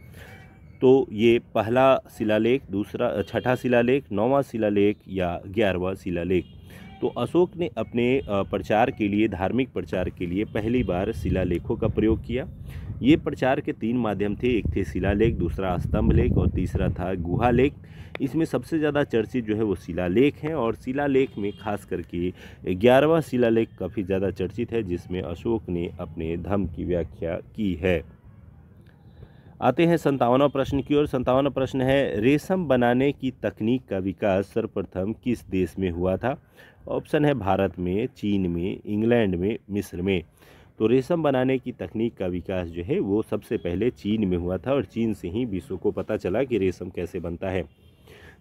तो ये पहला शिलालेख दूसरा छठा शिलालेख नौवा शिलालेख या ग्यारहवा शिलालेख तो अशोक ने अपने प्रचार के लिए धार्मिक प्रचार के लिए पहली बार शिलालेखों का प्रयोग किया ये प्रचार के तीन माध्यम थे एक थे शिलालेख दूसरा स्तंभ लेख और तीसरा था गुहा लेख इसमें सबसे ज़्यादा चर्चित जो है वो शिलालेख हैं और शिलालेख में खास करके ग्यारहवा शिलालेख काफ़ी ज़्यादा चर्चित है जिसमें अशोक ने अपने धर्म की व्याख्या की है आते हैं संतावनवा प्रश्न की ओर संतावनवा प्रश्न है रेशम बनाने की तकनीक का विकास सर्वप्रथम किस देश में हुआ था ऑप्शन है भारत में चीन में इंग्लैंड में मिस्र में तो रेशम बनाने की तकनीक का विकास जो है वो सबसे पहले चीन में हुआ था और चीन से ही विश्व को पता चला कि रेशम कैसे बनता है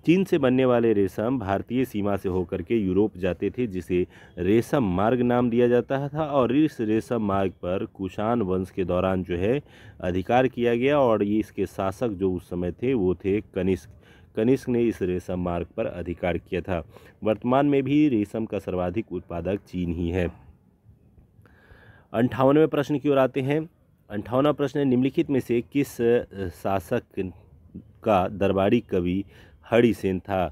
चीन से बनने वाले रेशम भारतीय सीमा से होकर के यूरोप जाते थे जिसे रेशम मार्ग नाम दिया जाता था और इस रेशम मार्ग पर कुशान वंश के दौरान जो है अधिकार किया गया और ये इसके शासक जो उस समय थे वो थे कनिष्क कनिष्क ने इस रेशम मार्ग पर अधिकार किया था वर्तमान में भी रेशम का सर्वाधिक उत्पादक चीन ही है अंठावनवें प्रश्न की ओर आते हैं अंठावनवा प्रश्न निम्नलिखित में से किस शासक का दरबारी कवि हरिसेन था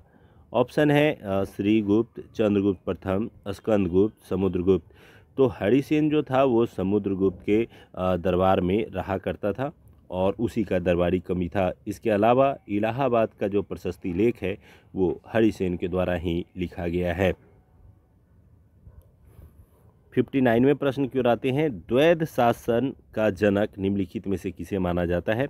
ऑप्शन है श्रीगुप्त चंद्रगुप्त प्रथम स्कंदगुप्त समुद्रगुप्त तो हरिसेन जो था वो समुद्रगुप्त के दरबार में रहा करता था और उसी का दरबारी कमी था इसके अलावा इलाहाबाद का जो प्रशस्ति लेख है वो हरिसेन के द्वारा ही लिखा गया है फिफ्टी में प्रश्न क्यों आते हैं द्वैध शासन का जनक निम्नलिखित में से किसे माना जाता है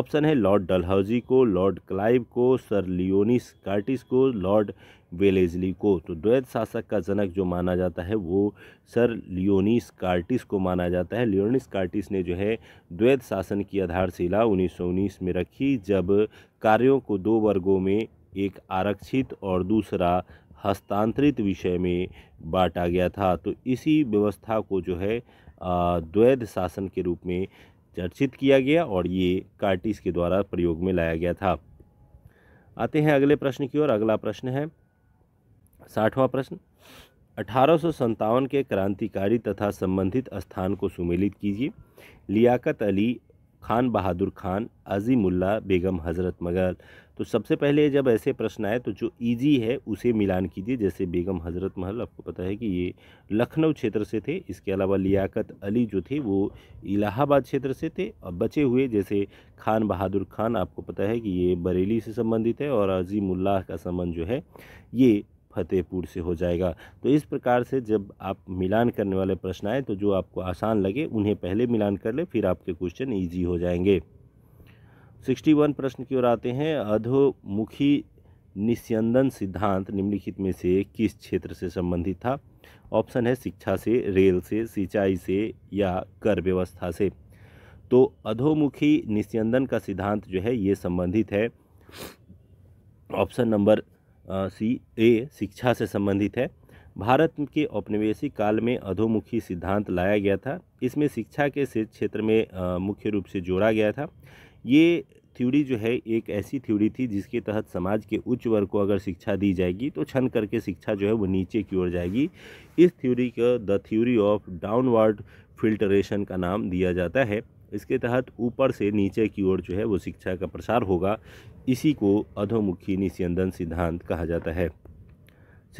ऑप्शन है लॉर्ड डलहौजी को लॉर्ड क्लाइव को सर लियोनिस कार्टिस को लॉर्ड वेलेजली को तो द्वैत शासक का जनक जो माना जाता है वो सर लियोनिस कार्टिस को माना जाता है लियोनिस कार्टिस ने जो है द्वैत शासन की आधारशिला उन्नीस में रखी जब कार्यों को दो वर्गों में एक आरक्षित और दूसरा हस्तांतरित विषय में बांटा गया था तो इसी व्यवस्था को जो है द्वैध शासन के रूप में चर्चित किया गया और ये कार्टिस के द्वारा प्रयोग में लाया गया था आते हैं अगले प्रश्न की ओर अगला प्रश्न है साठवां प्रश्न अठारह के क्रांतिकारी तथा संबंधित स्थान को सुमेलित कीजिए लियाकत अली खान बहादुर खान अजीमुल्ला बेगम हज़रत मगल तो सबसे पहले जब ऐसे प्रश्न आए तो जो इजी e है उसे मिलान कीजिए जैसे बेगम हज़रत महल आपको पता है कि ये लखनऊ क्षेत्र से थे इसके अलावा लियाकत अली जो थे वो इलाहाबाद क्षेत्र से थे और बचे हुए जैसे खान बहादुर खान आपको पता है कि ये बरेली से संबंधित है और अजीमुल्लाह का संबंध जो है ये फतेहपुर से हो जाएगा तो इस प्रकार से जब आप मिलान करने वाले प्रश्न आए तो जो आपको आसान लगे उन्हें पहले मिलान कर ले फिर आपके क्वेश्चन ईजी हो जाएंगे सिक्सटी वन प्रश्न की ओर आते हैं अधोमुखी निस्यंदन सिद्धांत निम्नलिखित में से किस क्षेत्र से संबंधित था ऑप्शन है शिक्षा से रेल से सिंचाई से या कर व्यवस्था से तो अधोमुखी निस्यंदन का सिद्धांत जो है ये संबंधित है ऑप्शन नंबर सी ए शिक्षा से संबंधित है भारत के औपनिवेशिक काल में अधोमुखी सिद्धांत लाया गया था इसमें शिक्षा के क्षेत्र में मुख्य रूप से जोड़ा गया था ये थ्योरी जो है एक ऐसी थ्योरी थी जिसके तहत समाज के उच्च वर्ग को अगर शिक्षा दी जाएगी तो छन करके शिक्षा जो है वो नीचे की ओर जाएगी इस थ्योरी का the theory of downward filtration का नाम दिया जाता है इसके तहत ऊपर से नीचे की ओर जो है वो शिक्षा का प्रसार होगा इसी को अधोमुखी निस्यंदन सिद्धांत कहा जाता है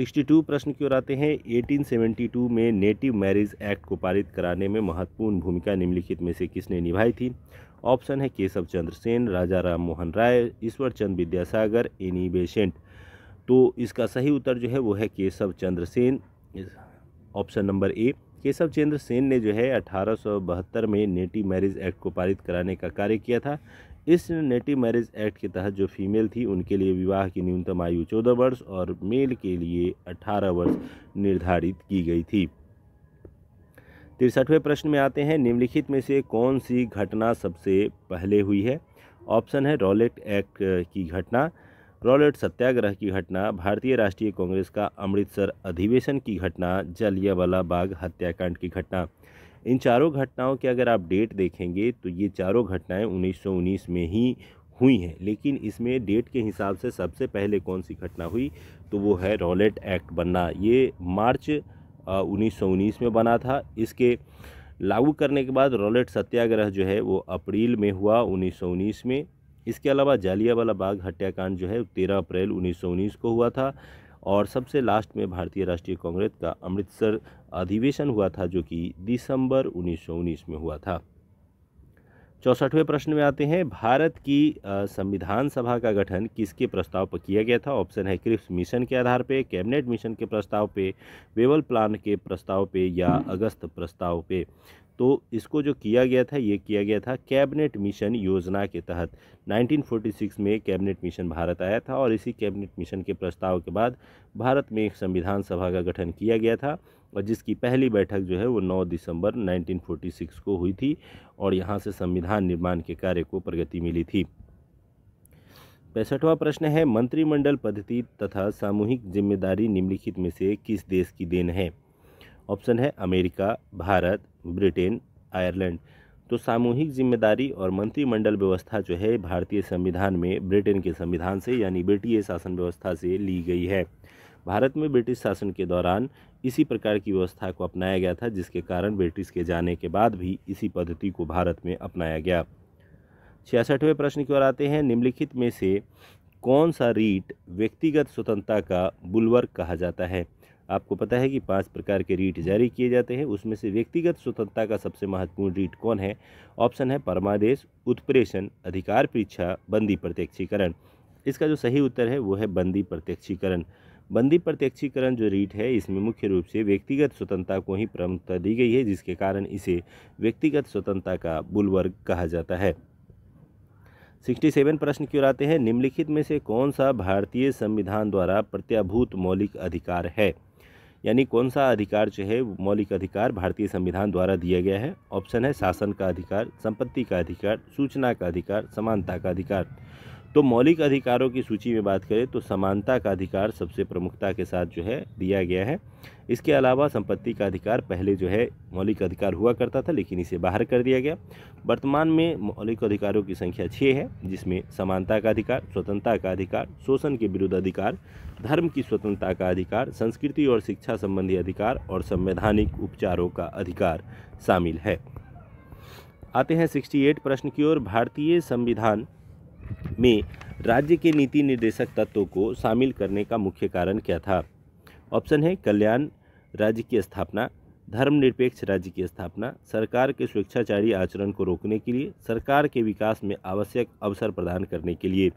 62 प्रश्न की ओर आते हैं 1872 में नेटिव मैरिज एक्ट को पारित कराने में महत्वपूर्ण भूमिका निम्नलिखित में से किसने निभाई थी ऑप्शन है केशव चंद्र सेन राजा राम मोहन राय ईश्वर चंद विद्यासागर एनी बेसेंट तो इसका सही उत्तर जो है वो है Keshav Chandra Sen option number A Keshav Chandra Sen ने जो है अठारह में नेटिव मैरिज एक्ट को पारित कराने का कार्य किया था इस नेटिव मैरिज एक्ट के तहत जो फीमेल थी उनके लिए विवाह की न्यूनतम आयु चौदह वर्ष और मेल के लिए अठारह वर्ष निर्धारित की गई थी तिरसठवें प्रश्न में आते हैं निम्नलिखित में से कौन सी घटना सबसे पहले हुई है ऑप्शन है रॉलेट एक्ट की घटना रॉलेट सत्याग्रह की घटना भारतीय राष्ट्रीय कांग्रेस का अमृतसर अधिवेशन की घटना जलियावाला बाग हत्याकांड की घटना इन चारों घटनाओं के अगर आप डेट देखेंगे तो ये चारों घटनाएं 1919 में ही हुई हैं लेकिन इसमें डेट के हिसाब से सबसे पहले कौन सी घटना हुई तो वो है रॉलेट एक्ट बनना ये मार्च उन्नीस में बना था इसके लागू करने के बाद रॉलेट सत्याग्रह जो है वो अप्रैल में हुआ उन्नीस में इसके अलावा जालियावाला बाग हत्याकांड जो है तेरह अप्रैल उन्नीस को हुआ था और सबसे लास्ट में भारतीय राष्ट्रीय कांग्रेस का अमृतसर अधिवेशन हुआ था जो कि दिसंबर उन्नीस में हुआ था चौसठवें प्रश्न में आते हैं भारत की संविधान सभा का गठन किसके प्रस्ताव पर किया गया था ऑप्शन है क्रिप्स मिशन के आधार पे कैबिनेट मिशन के प्रस्ताव पे वेवल प्लान के प्रस्ताव पे या अगस्त प्रस्ताव पे तो इसको जो किया गया था ये किया गया था कैबिनेट मिशन योजना के तहत 1946 में कैबिनेट मिशन भारत आया था और इसी कैबिनेट मिशन के प्रस्ताव के बाद भारत में एक संविधान सभा का गठन किया गया था और जिसकी पहली बैठक जो है वो 9 दिसंबर 1946 को हुई थी और यहाँ से संविधान निर्माण के कार्य को प्रगति मिली थी पैंसठवा प्रश्न है मंत्रिमंडल पद्धति तथा सामूहिक जिम्मेदारी निम्नलिखित में से किस देश की देन है ऑप्शन है अमेरिका भारत ब्रिटेन आयरलैंड तो सामूहिक जिम्मेदारी और मंत्रिमंडल व्यवस्था जो है भारतीय संविधान में ब्रिटेन के संविधान से यानी ब्रिटिश शासन व्यवस्था से ली गई है भारत में ब्रिटिश शासन के दौरान इसी प्रकार की व्यवस्था को अपनाया गया था जिसके कारण ब्रिटिश के जाने के बाद भी इसी पद्धति को भारत में अपनाया गया छियासठवें प्रश्न की ओर आते हैं निम्नलिखित में से कौन सा रीट व्यक्तिगत स्वतंत्रता का बुलवर्क कहा जाता है आपको पता है कि पांच प्रकार के रीट जारी किए जाते हैं उसमें से व्यक्तिगत स्वतंत्रता का सबसे महत्वपूर्ण रीट कौन है ऑप्शन है परमादेश उत्प्रेषण अधिकार परीक्षा बंदी प्रत्यक्षीकरण इसका जो सही उत्तर है वो है बंदी प्रत्यक्षीकरण बंदी प्रत्यक्षीकरण जो रीट है इसमें मुख्य रूप से व्यक्तिगत स्वतंत्रता को ही प्रमुखता दी गई है जिसके कारण इसे व्यक्तिगत स्वतंत्रता का बुलवर्ग कहा जाता है सिक्सटी सेवन प्रश्न की ओर आते हैं निम्नलिखित में से कौन सा भारतीय संविधान द्वारा प्रत्याभूत मौलिक अधिकार है यानी कौन सा अधिकार जो है मौलिक अधिकार भारतीय संविधान द्वारा दिया गया है ऑप्शन है शासन का अधिकार संपत्ति का अधिकार सूचना का अधिकार समानता का अधिकार तो मौलिक अधिकारों की सूची में बात करें तो समानता का अधिकार सबसे प्रमुखता के साथ जो है दिया गया है इसके अलावा संपत्ति का अधिकार पहले जो है मौलिक अधिकार हुआ करता था लेकिन इसे बाहर कर दिया गया वर्तमान में मौलिक अधिकारों की संख्या छः है जिसमें समानता का अधिकार स्वतंत्रता का अधिकार शोषण के विरुद्ध अधिकार धर्म की स्वतंत्रता का अधिकार संस्कृति और शिक्षा संबंधी अधिकार और संवैधानिक उपचारों का अधिकार शामिल है आते हैं 68 प्रश्न की ओर भारतीय संविधान में राज्य के नीति निर्देशक तत्वों को शामिल करने का मुख्य कारण क्या था ऑप्शन है कल्याण राज्य की स्थापना धर्मनिरपेक्ष राज्य की स्थापना सरकार के स्वेच्छाचारी आचरण को रोकने के लिए सरकार के विकास में आवश्यक अवसर प्रदान करने के लिए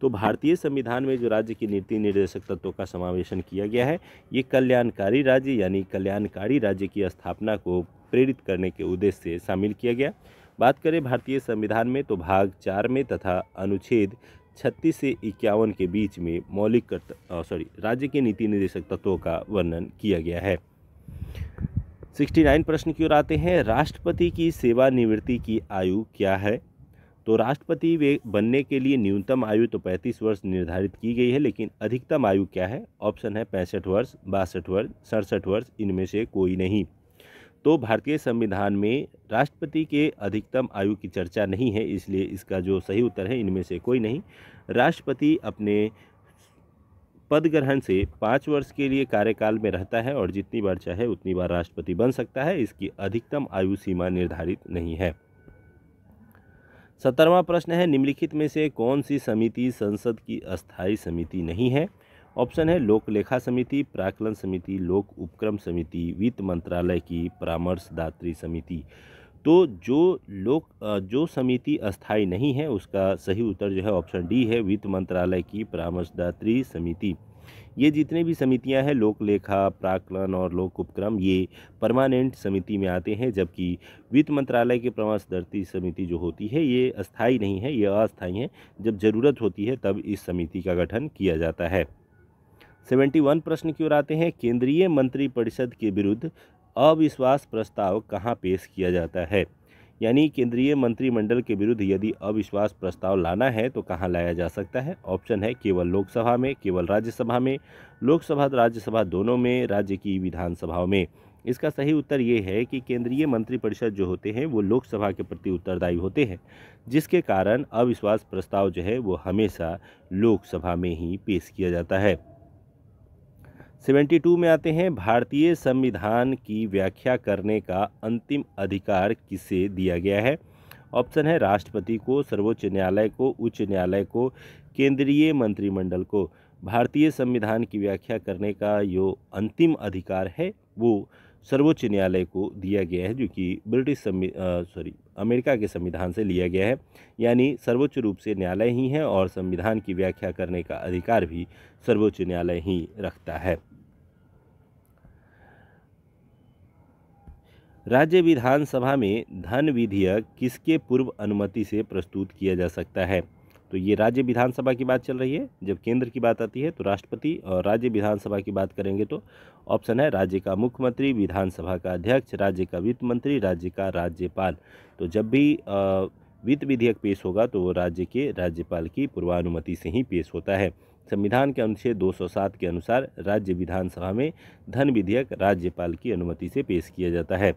तो भारतीय संविधान में जो राज्य की नीति निर्देशक तत्वों का समावेशन किया गया है ये कल्याणकारी राज्य यानी कल्याणकारी राज्य की स्थापना को प्रेरित करने के उद्देश्य से शामिल किया गया बात करें भारतीय संविधान में तो भाग चार में तथा अनुच्छेद छत्तीस से इक्यावन के बीच में मौलिक सॉरी राज्य के नीति निर्देशक तत्वों का वर्णन किया गया है 69 प्रश्न की ओर आते हैं राष्ट्रपति की सेवानिवृत्ति की आयु क्या है तो राष्ट्रपति वे बनने के लिए न्यूनतम आयु तो 35 वर्ष निर्धारित की गई है लेकिन अधिकतम आयु क्या है ऑप्शन है पैंसठ वर्ष बासठ वर्ष सड़सठ वर्ष इनमें से कोई नहीं तो भारतीय संविधान में राष्ट्रपति के अधिकतम आयु की चर्चा नहीं है इसलिए इसका जो सही उत्तर है इनमें से कोई नहीं राष्ट्रपति अपने पद ग्रहण से पाँच वर्ष के लिए कार्यकाल में रहता है और जितनी बार चाहे उतनी बार राष्ट्रपति बन सकता है इसकी अधिकतम आयु सीमा निर्धारित नहीं है सत्तरवा प्रश्न है निम्नलिखित में से कौन सी समिति संसद की अस्थायी समिति नहीं है ऑप्शन है लोक लेखा समिति प्राकलन समिति लोक उपक्रम समिति वित्त मंत्रालय की परामर्शदात्री समिति तो जो लोक जो समिति अस्थाई नहीं है उसका सही उत्तर जो है ऑप्शन डी है वित्त मंत्रालय की परामर्शदात्री समिति ये जितने भी समितियां हैं लोक लेखा प्राकलन और लोक उपक्रम ये परमानेंट समिति में आते हैं जबकि वित्त मंत्रालय की परामर्शदात्री समिति जो होती है ये अस्थाई नहीं है ये अस्थाई है जब ज़रूरत होती है तब इस समिति का गठन किया जाता है सेवेंटी वन प्रश्न की ओर आते हैं केंद्रीय मंत्रिपरिषद के विरुद्ध अविश्वास प्रस्ताव कहाँ पेश किया जाता है यानी केंद्रीय मंत्रिमंडल के विरुद्ध यदि अविश्वास प्रस्ताव लाना है तो कहाँ लाया जा सकता है ऑप्शन है केवल लोकसभा में केवल राज्यसभा में लोकसभा राज्यसभा दोनों में राज्य की विधानसभाओं में इसका सही उत्तर ये है कि केंद्रीय मंत्रिपरिषद जो होते हैं वो लोकसभा के प्रति उत्तरदायी होते हैं जिसके कारण अविश्वास प्रस्ताव जो है वो हमेशा लोकसभा में ही पेश किया जाता है 72 में आते हैं भारतीय संविधान की व्याख्या करने का अंतिम अधिकार किसे दिया गया है ऑप्शन है राष्ट्रपति को सर्वोच्च न्यायालय को उच्च न्यायालय को केंद्रीय मंत्रिमंडल को भारतीय संविधान की व्याख्या करने का जो अंतिम अधिकार है वो सर्वोच्च न्यायालय को दिया गया है जो कि ब्रिटिश सॉरी अमेरिका के संविधान से लिया गया है यानी सर्वोच्च रूप से न्यायालय ही है और संविधान की व्याख्या करने का अधिकार भी सर्वोच्च न्यायालय ही रखता है राज्य विधानसभा में धन विधेयक किसके पूर्व अनुमति से प्रस्तुत किया जा सकता है तो ये राज्य विधानसभा की बात चल रही है जब केंद्र की बात आती है तो राष्ट्रपति और राज्य विधानसभा की बात करेंगे तो ऑप्शन है राज्य का मुख्यमंत्री विधानसभा का अध्यक्ष राज्य का वित्त मंत्री राज्य का राज्यपाल तो जब भी वित्त विधेयक पेश होगा तो वो राज्य के राज्यपाल की पूर्वानुमति से ही पेश होता है संविधान के अनुच्छेद दो के अनुसार राज्य विधानसभा में धन विधेयक राज्यपाल की अनुमति से पेश किया जाता है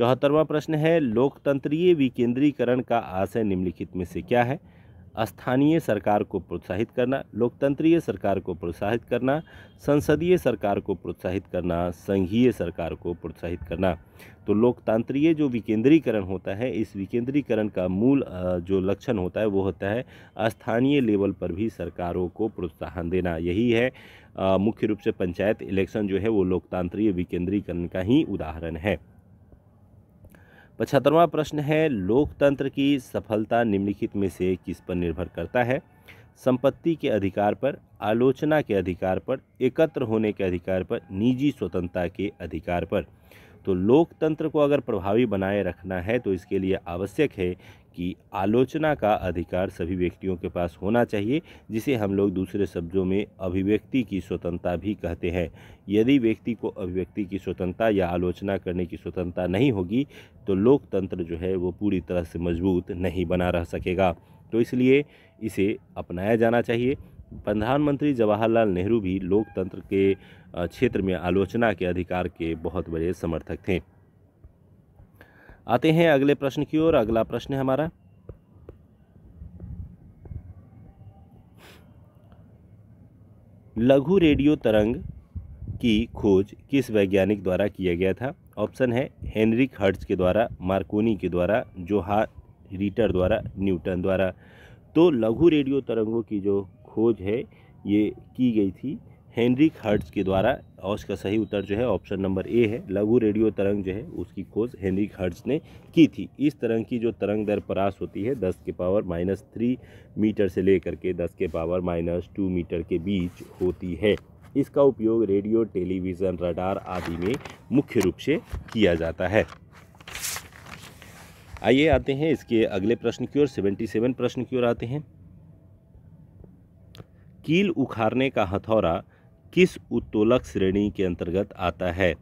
चौहत्तरवा प्रश्न है लोकतंत्रीय विकेंद्रीकरण का आशय निम्नलिखित में से क्या है स्थानीय सरकार को प्रोत्साहित करना लोकतंत्रीय सरकार को प्रोत्साहित करना संसदीय सरकार को प्रोत्साहित करना संघीय सरकार को प्रोत्साहित करना तो लोकतांत्रिक जो विकेंद्रीकरण होता है इस विकेंद्रीकरण का मूल जो लक्षण होता है वो होता है स्थानीय लेवल पर भी सरकारों को प्रोत्साहन देना यही है मुख्य रूप से पंचायत इलेक्शन जो है वो लोकतांत्रिक विकेंद्रीकरण का ही उदाहरण है पचहत्तरवा प्रश्न है लोकतंत्र की सफलता निम्नलिखित में से किस पर निर्भर करता है संपत्ति के अधिकार पर आलोचना के अधिकार पर एकत्र होने के अधिकार पर निजी स्वतंत्रता के अधिकार पर तो लोकतंत्र को अगर प्रभावी बनाए रखना है तो इसके लिए आवश्यक है कि आलोचना का अधिकार सभी व्यक्तियों के पास होना चाहिए जिसे हम लोग दूसरे शब्दों में अभिव्यक्ति की स्वतंत्रता भी कहते हैं यदि व्यक्ति को अभिव्यक्ति की स्वतंत्रता या आलोचना करने की स्वतंत्रता नहीं होगी तो लोकतंत्र जो है वो पूरी तरह से मजबूत नहीं बना रह सकेगा तो इसलिए इसे अपनाया जाना चाहिए प्रधानमंत्री जवाहरलाल नेहरू भी लोकतंत्र के क्षेत्र में आलोचना के अधिकार के बहुत बड़े समर्थक थे आते हैं अगले प्रश्न की ओर अगला प्रश्न है हमारा लघु रेडियो तरंग की खोज किस वैज्ञानिक द्वारा किया गया था ऑप्शन है हेनरिक हर्ट्ज के द्वारा मार्कोनी के द्वारा जोहा रीटर द्वारा न्यूटन द्वारा तो लघु रेडियो तरंगों की जो खोज है ये की गई थी हेनरी हर्ट्ज के द्वारा और उसका सही उत्तर जो है ऑप्शन नंबर ए है लघु रेडियो तरंग जो है उसकी खोज हेनरी हर्ट्ज ने की थी इस तरंग की जो तरंग दर परास होती है दस के पावर माइनस थ्री मीटर से लेकर के दस के पावर माइनस टू मीटर के बीच होती है इसका उपयोग रेडियो टेलीविज़न रडार आदि में मुख्य रूप से किया जाता है आइए आते हैं इसके अगले प्रश्न की ओर सेवेंटी सेवन प्रश्न की ओर आते हैं कील उखाड़ने का हथौड़ा किस उत्तोलक श्रेणी के अंतर्गत आता है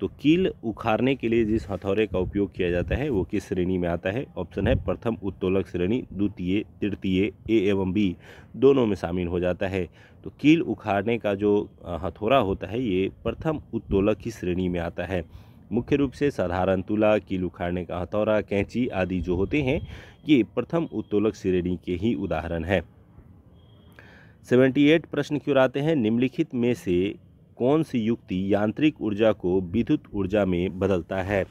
तो कील उखाड़ने के लिए जिस हथौरे का उपयोग किया जाता है वो किस श्रेणी में आता है ऑप्शन है प्रथम उत्तोलक श्रेणी द्वितीय तृतीय ए एवं बी दोनों में शामिल हो जाता है तो कील उखाड़ने का जो हथौरा होता है ये प्रथम उत्तोलक की श्रेणी में आता है मुख्य रूप से साधारण तुला कील उखाड़ने का हथौरा कैंची आदि जो होते हैं ये प्रथम उत्तोलक श्रेणी के ही उदाहरण है सेवेंटी एट प्रश्न क्यों आते हैं निम्नलिखित में से कौन सी युक्ति यांत्रिक ऊर्जा को विद्युत ऊर्जा में बदलता है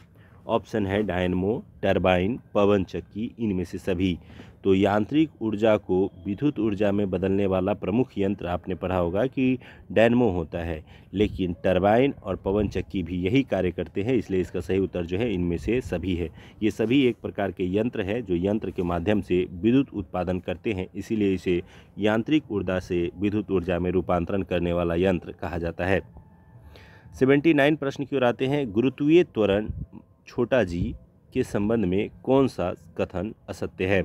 ऑप्शन है डायनमो टर्बाइन पवन चक्की इनमें से सभी तो यांत्रिक ऊर्जा को विद्युत ऊर्जा में बदलने वाला प्रमुख यंत्र आपने पढ़ा होगा कि डैनमो होता है लेकिन टरबाइन और पवन चक्की भी यही कार्य करते हैं इसलिए इसका सही उत्तर जो है इनमें से सभी है ये सभी एक प्रकार के यंत्र है जो यंत्र के माध्यम से विद्युत उत्पादन करते हैं इसीलिए इसे यांत्रिक ऊर्जा से विद्युत ऊर्जा में रूपांतरण करने वाला यंत्र कहा जाता है सेवेंटी नाइन प्रश्न की ओर आते हैं गुरुत्वीय त्वरण छोटा जी के संबंध में कौन सा कथन असत्य है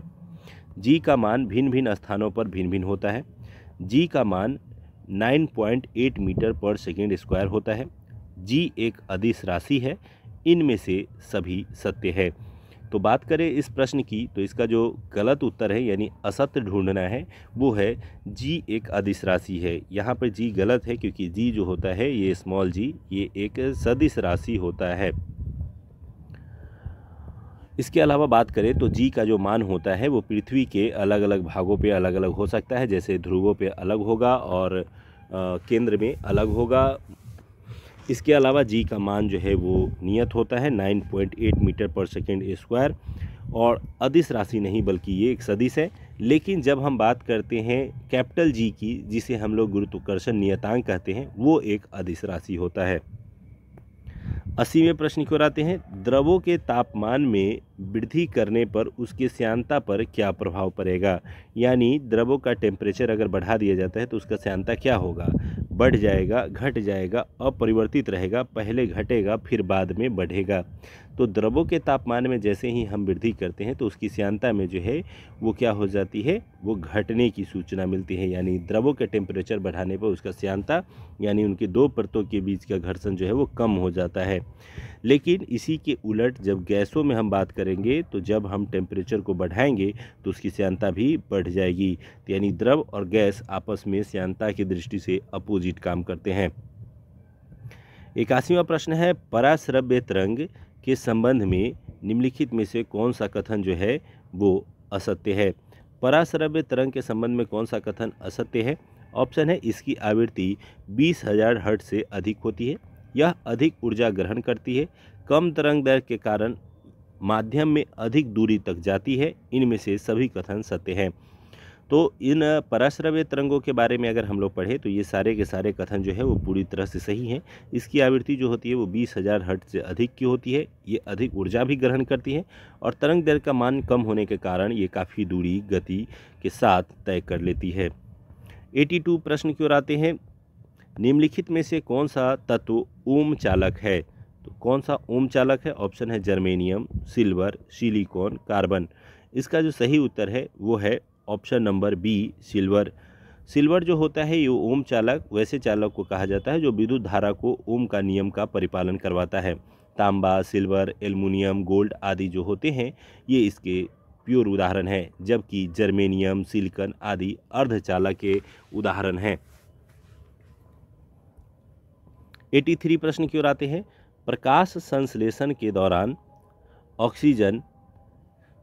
जी का मान भिन्न भिन्न स्थानों पर भिन्न भिन्न होता है जी का मान 9.8 मीटर पर सेकेंड स्क्वायर होता है जी एक अदिश राशि है इनमें से सभी सत्य है तो बात करें इस प्रश्न की तो इसका जो गलत उत्तर है यानी असत्य ढूंढना है वो है जी एक अदिश राशि है यहाँ पर जी गलत है क्योंकि जी जो होता है ये स्मॉल जी ये एक सदिश राशि होता है इसके अलावा बात करें तो जी का जो मान होता है वो पृथ्वी के अलग अलग भागों पे अलग अलग हो सकता है जैसे ध्रुवों पे अलग होगा और केंद्र में अलग होगा इसके अलावा जी का मान जो है वो नियत होता है 9.8 मीटर पर सेकेंड स्क्वायर और अदिश राशि नहीं बल्कि ये एक सदिश है लेकिन जब हम बात करते हैं कैपिटल जी की जिसे हम लोग गुरुत्वाकर्षण नियतांक कहते हैं वो एक अदिश राशि होता है अस्सीवें प्रश्न की ओर आते हैं द्रवों के तापमान में वृद्धि करने पर उसके श्यांता पर क्या प्रभाव पड़ेगा यानी द्रवों का टेम्परेचर अगर बढ़ा दिया जाता है तो उसका श्यांता क्या होगा बढ़ जाएगा घट जाएगा अपरिवर्तित रहेगा पहले घटेगा फिर बाद में बढ़ेगा तो द्रवों के तापमान में जैसे ही हम वृद्धि करते हैं तो उसकी श्यांता में जो है वो क्या हो जाती है वो घटने की सूचना मिलती है यानी द्रवों के टेम्परेचर बढ़ाने पर उसका श्यांता यानी उनके दो परतों के बीच का घर्षण जो है वो कम हो जाता है लेकिन इसी के उलट जब गैसों में हम बात करेंगे तो जब हम टेम्परेचर को बढ़ाएंगे तो उसकी श्यांता भी बढ़ जाएगी तो यानी द्रव और गैस आपस में श्यांता की दृष्टि से अपोजिट काम करते हैं इक्यासीवा प्रश्न है पराश्रव्य तरंग के संबंध में निम्नलिखित में से कौन सा कथन जो है वो असत्य है पराश्रव्य तरंग के संबंध में कौन सा कथन असत्य है ऑप्शन है इसकी आवृत्ति बीस हजार हट से अधिक होती है यह अधिक ऊर्जा ग्रहण करती है कम तरंग दर के कारण माध्यम में अधिक दूरी तक जाती है इनमें से सभी कथन सत्य हैं तो इन पराश्रव्य तरंगों के बारे में अगर हम लोग पढ़ें तो ये सारे के सारे कथन जो है वो पूरी तरह से सही हैं इसकी आवृत्ति जो होती है वो बीस हज़ार हट से अधिक की होती है ये अधिक ऊर्जा भी ग्रहण करती है और तरंग दर का मान कम होने के कारण ये काफ़ी दूरी गति के साथ तय कर लेती है 82 प्रश्न की ओर आते हैं निम्नलिखित में से कौन सा तत्व ओम चालक है तो कौन सा ओम चालक है ऑप्शन है जर्मेनियम सिल्वर सिलिकॉन कार्बन इसका जो सही उत्तर है वो है option number B silver silver जो होता है ये ओम चालक वैसे चालक को कहा जाता है जो विद्युत धारा को ओम का नियम का परिपालन करवाता है तांबा सिल्वर एल्युमिनियम गोल्ड आदि जो होते हैं ये इसके प्योर उदाहरण हैं जबकि जर्मेनियम सिलिकन आदि अर्धचालक के उदाहरण हैं 83 प्रश्न की ओर आते हैं प्रकाश संश्लेषण के दौरान ऑक्सीजन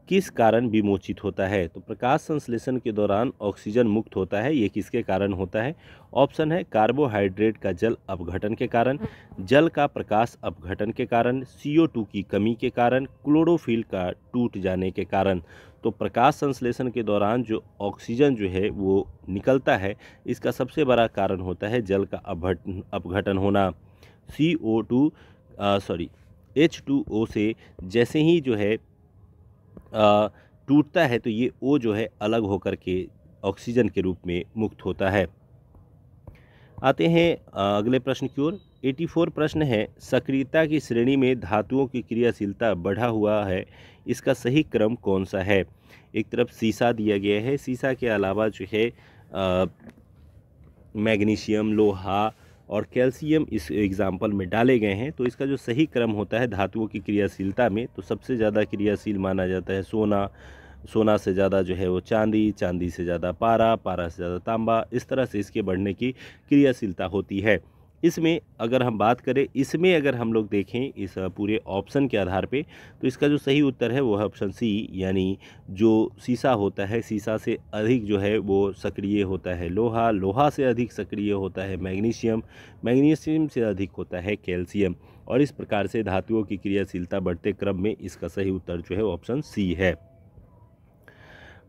किस कारण विमोचित होता है तो प्रकाश संश्लेषण के दौरान ऑक्सीजन मुक्त होता है ये किसके कारण होता है ऑप्शन है कार्बोहाइड्रेट का जल अपघटन के कारण हम्म। जल का प्रकाश अपघटन के कारण सी की कमी के कारण क्लोरोफिल का टूट जाने के कारण तो प्रकाश संश्लेषण के दौरान जो ऑक्सीजन जो है वो निकलता है इसका सबसे बड़ा कारण होता है जल का अपघटन होना सी सॉरी एच से जैसे ही जो है टूटता है तो ये ओ जो है अलग होकर के ऑक्सीजन के रूप में मुक्त होता है आते हैं अगले प्रश्न की ओर 84 प्रश्न है सक्रियता की श्रेणी में धातुओं की क्रियाशीलता बढ़ा हुआ है इसका सही क्रम कौन सा है एक तरफ सीसा दिया गया है सीसा के अलावा जो है मैग्नीशियम लोहा और कैल्शियम इस एग्ज़ाम्पल में डाले गए हैं तो इसका जो सही क्रम होता है धातुओं की क्रियाशीलता में तो सबसे ज़्यादा क्रियाशील माना जाता है सोना सोना से ज़्यादा जो है वो चांदी चांदी से ज़्यादा पारा पारा से ज़्यादा तांबा इस तरह से इसके बढ़ने की क्रियाशीलता होती है इसमें अगर हम बात करें इसमें अगर हम लोग देखें इस पूरे ऑप्शन के आधार पे तो इसका जो सही उत्तर है वो है ऑप्शन सी यानी जो सीसा होता है शीशा से अधिक जो है वो सक्रिय होता है लोहा लोहा से अधिक सक्रिय होता है मैग्नीशियम मैग्नीशियम से अधिक होता है कैल्शियम और इस प्रकार से धातुओं की क्रियाशीलता बढ़ते क्रम में इसका सही उत्तर जो है ऑप्शन सी है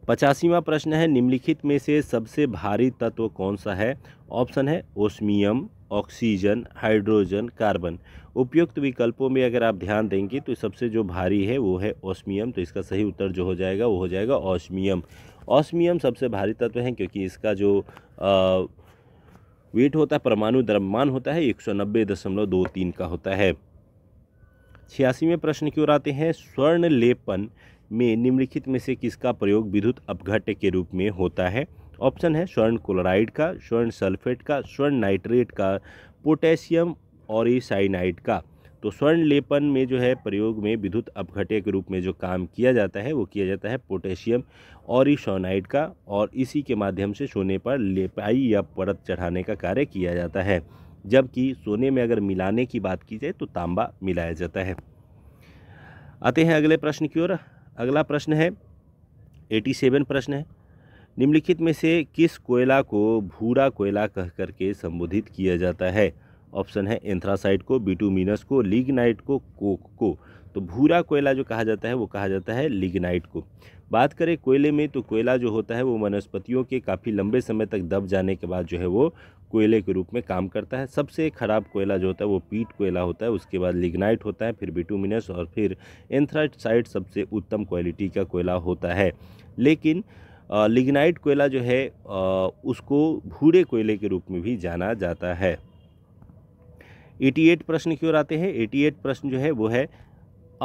पचासीवा प्रश्न है निम्नलिखित में से सबसे भारी तत्व कौन सा है ऑप्शन है ओस्मियम ऑक्सीजन हाइड्रोजन कार्बन उपयुक्त विकल्पों में अगर आप ध्यान देंगे तो सबसे जो भारी है वो है ऑस्मियम तो इसका सही उत्तर जो हो जाएगा वो हो जाएगा ऑस्मियम ऑस्मियम सबसे भारी तत्व है क्योंकि इसका जो वेट होता है परमाणु द्रव्यमान होता है एक सौ नब्बे दशमलव दो तीन का होता है छियासी में प्रश्न की ओर आते हैं स्वर्ण लेपन में निम्नलिखित में से किसका प्रयोग विद्युत अपघट्य के रूप में होता है ऑप्शन है स्वर्ण क्लोराइड का स्वर्ण सल्फेट का स्वर्ण नाइट्रेट का पोटेशियम और साइनाइड का तो स्वर्ण लेपन में जो है प्रयोग में विद्युत अपघटे के रूप में जो काम किया जाता है वो किया जाता है पोटेशियम और सोनाइड का और इसी के माध्यम से सोने पर लेपाई या परत चढ़ाने का कार्य किया जाता है जबकि सोने में अगर मिलाने की बात की जाए तो तांबा मिलाया जाता है आते हैं अगले प्रश्न की ओर अगला प्रश्न है एटी सेवन प्रश्न है निम्नलिखित में से किस कोयला को भूरा कोयला कह करके संबोधित किया जाता है ऑप्शन है एंथ्रासाइट को बिटूमिनस को लिगनाइट को कोक को तो भूरा कोयला जो कहा जाता है वो कहा जाता है लिगनाइट को बात करें कोयले में तो कोयला जो होता है वो वनस्पतियों के काफ़ी लंबे समय तक दब जाने के बाद जो है वो कोयले के रूप में काम करता है सबसे ख़राब कोयला जो होता है वो पीट कोयला होता है उसके बाद लिग्नाइट होता है फिर बिटूमिनस और फिर एंथ्रासाइट सबसे उत्तम क्वालिटी का कोयला होता है लेकिन लिग्नाइट कोयला जो है उसको भूरे कोयले के रूप में भी जाना जाता है 88 प्रश्न की ओर आते हैं 88 प्रश्न जो है वो है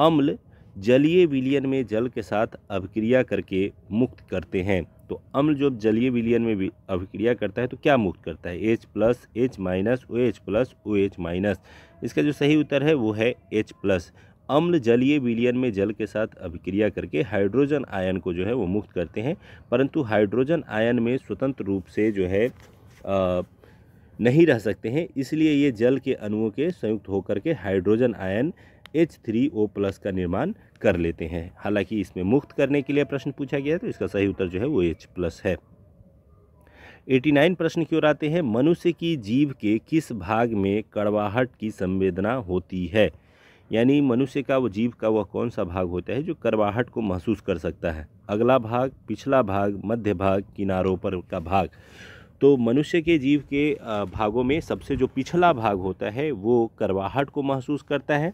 अम्ल जलीय विलियन में जल के साथ अभिक्रिया करके मुक्त करते हैं तो अम्ल जो जलीय विलियन में भी अभिक्रिया करता है तो क्या मुक्त करता है H plus H minus O H plus O H minus इसका जो सही उत्तर है वो है H प्लस अम्ल जलीय विलियन में जल के साथ अभिक्रिया करके हाइड्रोजन आयन को जो है वो मुक्त करते हैं परंतु हाइड्रोजन आयन में स्वतंत्र रूप से जो है आ, नहीं रह सकते हैं इसलिए ये जल के अणुओं के संयुक्त होकर के hydrogen ion H three O plus का निर्माण कर लेते हैं हालांकि इसमें मुक्त करने के लिए प्रश्न पूछा गया है तो इसका सही उत्तर जो है वो एच प्लस है 89 प्रश्न की ओर आते हैं मनुष्य की जीव के किस भाग में कड़वाहट की संवेदना होती है यानी मनुष्य का वो जीव का वह कौन सा भाग होता है जो करवाहट को महसूस कर सकता है अगला भाग पिछला भाग मध्य भाग किनारों पर का भाग तो मनुष्य के जीव के भागों में सबसे जो पिछला भाग होता है वो करवाहट को महसूस करता है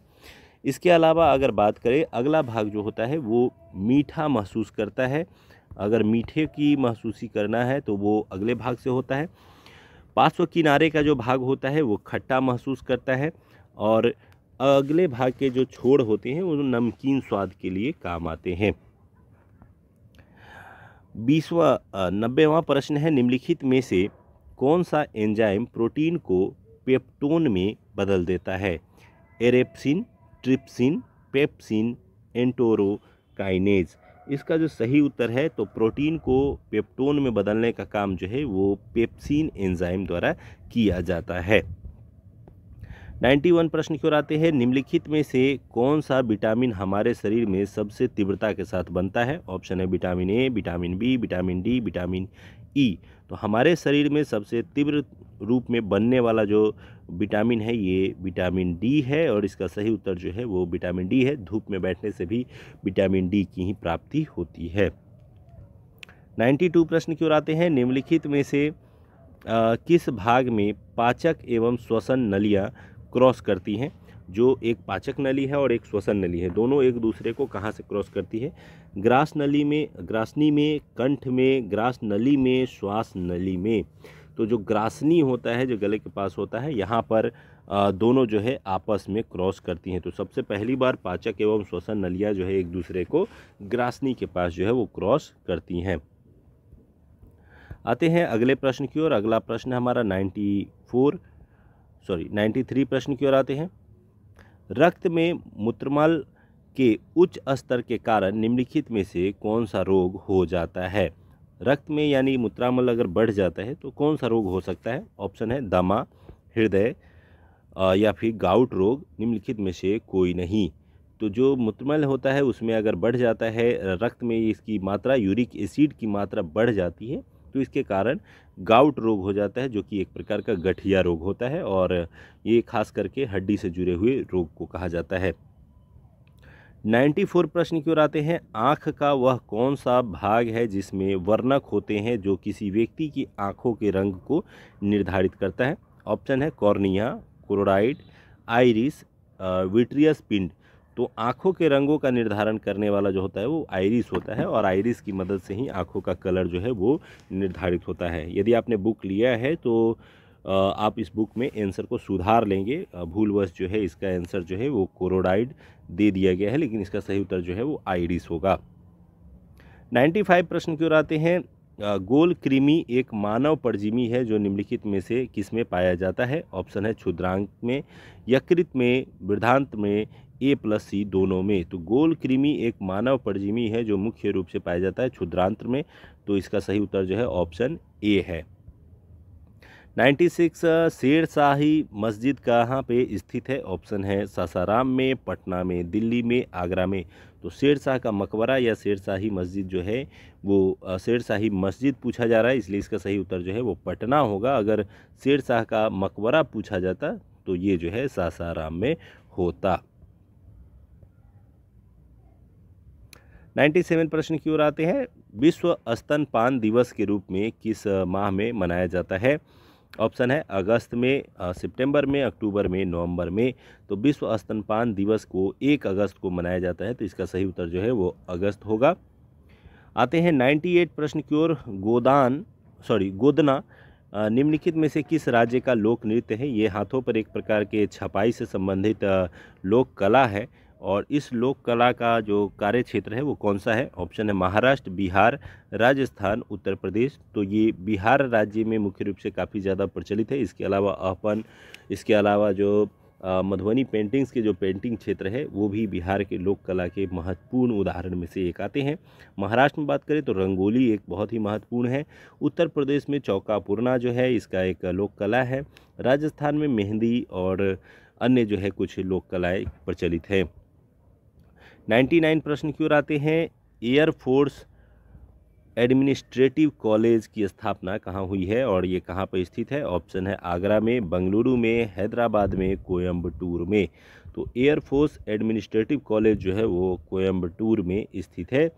इसके अलावा अगर बात करें अगला भाग जो होता है वो मीठा महसूस करता है अगर मीठे की महसूसी करना है तो वो अगले भाग से होता है पार्श्व किनारे का जो भाग होता है वो खट्टा महसूस करता है और अगले भाग के जो छोड़ होते हैं वो नमकीन स्वाद के लिए काम आते हैं बीसवा नब्बेवा प्रश्न है निम्नलिखित में से कौन सा एंजाइम प्रोटीन को पेप्टोन में बदल देता है एरेप्सिन ट्रिप्सिन पेप्सिन एंटोरोकाइनेज इसका जो सही उत्तर है तो प्रोटीन को पेप्टोन में बदलने का काम जो है वो पेप्सिन एंजाइम द्वारा किया जाता है 91 प्रश्न की ओर आते हैं निम्नलिखित में से कौन सा विटामिन हमारे शरीर में सबसे तीव्रता के साथ बनता है ऑप्शन है vitamin A vitamin B vitamin D vitamin E तो हमारे शरीर में सबसे तीव्र रूप में बनने वाला जो विटामिन है ये विटामिन डी है और इसका सही उत्तर जो है वो विटामिन डी है धूप में बैठने से भी विटामिन डी की ही प्राप्ति होती है 92 प्रश्न की ओर आते हैं निम्नलिखित में से आ, किस भाग में पाचक एवं श्वसन नलियाँ क्रॉस करती हैं जो एक पाचक नली है और एक श्वसन नली है दोनों एक दूसरे को कहाँ से क्रॉस करती है ग्रास नली में ग्रासनी में कंठ में ग्रास नली में श्वास नली में तो जो ग्रासनी होता है जो गले के पास होता है यहाँ पर दोनों जो है आपस में क्रॉस करती हैं तो सबसे पहली बार पाचक एवं श्वसन नलियाँ जो है एक दूसरे को ग्रासनी के पास जो है वो क्रॉस करती हैं आते हैं अगले प्रश्न की ओर अगला प्रश्न हमारा नाइन्टी फोर सॉरी 93 प्रश्न की ओर आते हैं रक्त में मूत्रमल के उच्च स्तर के कारण निम्नलिखित में से कौन सा रोग हो जाता है रक्त में यानी मूत्रामल अगर बढ़ जाता है तो कौन सा रोग हो सकता है ऑप्शन है दमा हृदय या फिर गाउट रोग निम्नलिखित में से कोई नहीं तो जो मूत्रमल होता है उसमें अगर बढ़ जाता है रक्त में इसकी मात्रा यूरिक एसिड की मात्रा बढ़ जाती है तो इसके कारण गाउट रोग हो जाता है जो कि एक प्रकार का गठिया रोग होता है और ये खास करके हड्डी से जुड़े हुए रोग को कहा जाता है 94 प्रश्न की ओर आते हैं आँख का वह कौन सा भाग है जिसमें वर्णक होते हैं जो किसी व्यक्ति की आँखों के रंग को निर्धारित करता है ऑप्शन है कॉर्निया क्रोराइड आइरिस विट्रियस पिंड तो आँखों के रंगों का निर्धारण करने वाला जो होता है वो आइरिस होता है और आइरिस की मदद से ही आँखों का कलर जो है वो निर्धारित होता है यदि आपने बुक लिया है तो आप इस बुक में आंसर को सुधार लेंगे भूलवश जो है इसका आंसर जो है वो कोरोडाइड दे दिया गया है लेकिन इसका सही उत्तर जो है वो आइरिस होगा 95 प्रश्न क्यों आते हैं गोल कृमि एक मानव परजीवी है जो निम्नलिखित में से किस में पाया जाता है ऑप्शन है क्षुद्रांक में यकृत में वृद्धांत में ए प्लस सी दोनों में तो गोल कृमि एक मानव परजीवी है जो मुख्य रूप से पाया जाता है क्षुद्रांत्र में तो इसका सही उत्तर जो है ऑप्शन ए है 96 सिक्स शेरशाही मस्जिद कहाँ पे स्थित है ऑप्शन है सासाराम में पटना में दिल्ली में आगरा में तो शेर शाह का मकबरा या शेर मस्जिद जो है वो शेर मस्जिद पूछा जा रहा है इसलिए इसका सही उत्तर जो है वो पटना होगा अगर शेर का मकबरा पूछा जाता तो ये जो है सासाराम में होता 97 प्रश्न की ओर आते हैं विश्व स्तनपान दिवस के रूप में किस माह में मनाया जाता है ऑप्शन है अगस्त में सितंबर में अक्टूबर में नवंबर में तो विश्व स्तनपान दिवस को एक अगस्त को मनाया जाता है तो इसका सही उत्तर जो है वो अगस्त होगा आते हैं 98 प्रश्न की ओर गोदान सॉरी गोदना निम्नलिखित में से किस राज्य का लोक नृत्य है ये हाथों पर एक प्रकार के छपाई से संबंधित लोक कला है और इस लोक कला का जो कार्य क्षेत्र है वो कौन सा है ऑप्शन है महाराष्ट्र बिहार राजस्थान उत्तर प्रदेश तो ये बिहार राज्य में मुख्य रूप से काफ़ी ज़्यादा प्रचलित है इसके अलावा अपन इसके अलावा जो मधुबनी पेंटिंग्स के जो पेंटिंग क्षेत्र है वो भी बिहार के लोक कला के महत्वपूर्ण उदाहरण में से एक आते हैं महाराष्ट्र में बात करें तो रंगोली एक बहुत ही महत्वपूर्ण है उत्तर प्रदेश में चौकापुरना जो है इसका एक लोक कला है राजस्थान में मेहंदी और अन्य जो है कुछ लोक कलाएँ प्रचलित हैं 99 प्रश्न की ओर आते हैं एयरफोर्स एडमिनिस्ट्रेटिव कॉलेज की स्थापना कहाँ हुई है और ये कहाँ पर स्थित है ऑप्शन है आगरा में बंगलुरु में हैदराबाद में कोयम्बटूर में तो एयरफोर्स एडमिनिस्ट्रेटिव कॉलेज जो है वो कोयम्बटूर में स्थित है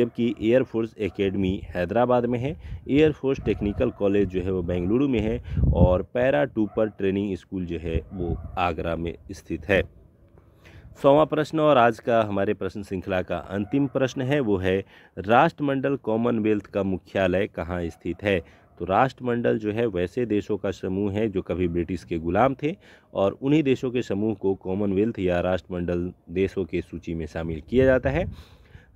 जबकि एयरफोर्स एकेडमी हैदराबाद में है एयरफोर्स टेक्निकल कॉलेज जो है वो बेंगलुरु में है और पैरा टूपर ट्रेनिंग स्कूल जो है वो आगरा में स्थित है सौवा प्रश्न और आज का हमारे प्रश्न श्रृंखला का अंतिम प्रश्न है वो है राष्ट्रमंडल कॉमनवेल्थ का मुख्यालय कहाँ स्थित है तो राष्ट्रमंडल जो है वैसे देशों का समूह है जो कभी ब्रिटिश के गुलाम थे और उन्हीं देशों के समूह को कॉमनवेल्थ या राष्ट्रमंडल देशों के सूची में शामिल किया जाता है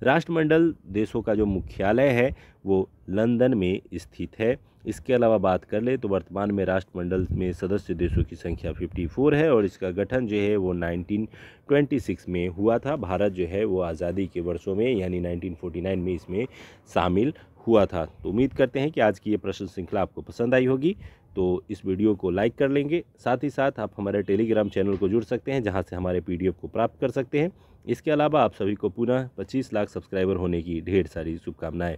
राष्ट्रमंडल देशों का जो मुख्यालय है वो लंदन में स्थित है इसके अलावा बात कर ले तो वर्तमान में राष्ट्रमंडल में सदस्य देशों की संख्या 54 है और इसका गठन जो है वो 1926 में हुआ था भारत जो है वो आज़ादी के वर्षों में यानी 1949 में इसमें शामिल हुआ था तो उम्मीद करते हैं कि आज की ये प्रश्न श्रृंखला आपको पसंद आई होगी तो इस वीडियो को लाइक कर लेंगे साथ ही साथ आप हमारे टेलीग्राम चैनल को जुड़ सकते हैं जहां से हमारे पीडीएफ को प्राप्त कर सकते हैं इसके अलावा आप सभी को पुनः 25 लाख सब्सक्राइबर होने की ढेर सारी शुभकामनाएँ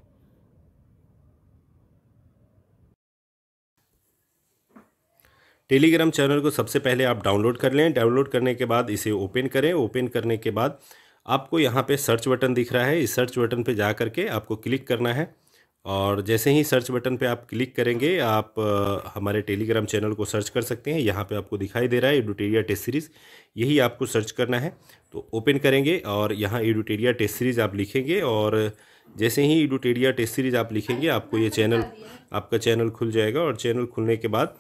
टेलीग्राम चैनल को सबसे पहले आप डाउनलोड कर लें डाउनलोड करने के बाद इसे ओपन करें ओपन करने के बाद आपको यहाँ पे सर्च बटन दिख रहा है इस सर्च बटन पे जा करके आपको क्लिक करना है और जैसे ही सर्च बटन पे आप क्लिक करेंगे आप हमारे टेलीग्राम चैनल को सर्च कर सकते हैं यहाँ पे आपको दिखाई दे रहा है एडुटेरिया टेस्ट सीरीज़ यही आपको सर्च करना है तो ओपन करेंगे और यहाँ एडुटेरिया टेस्ट सीरीज़ आप लिखेंगे और जैसे ही एडुटेरिया टेस्ट सीरीज़ आप लिखेंगे आपको ये चैनल आपका चैनल खुल जाएगा और चैनल खुलने के बाद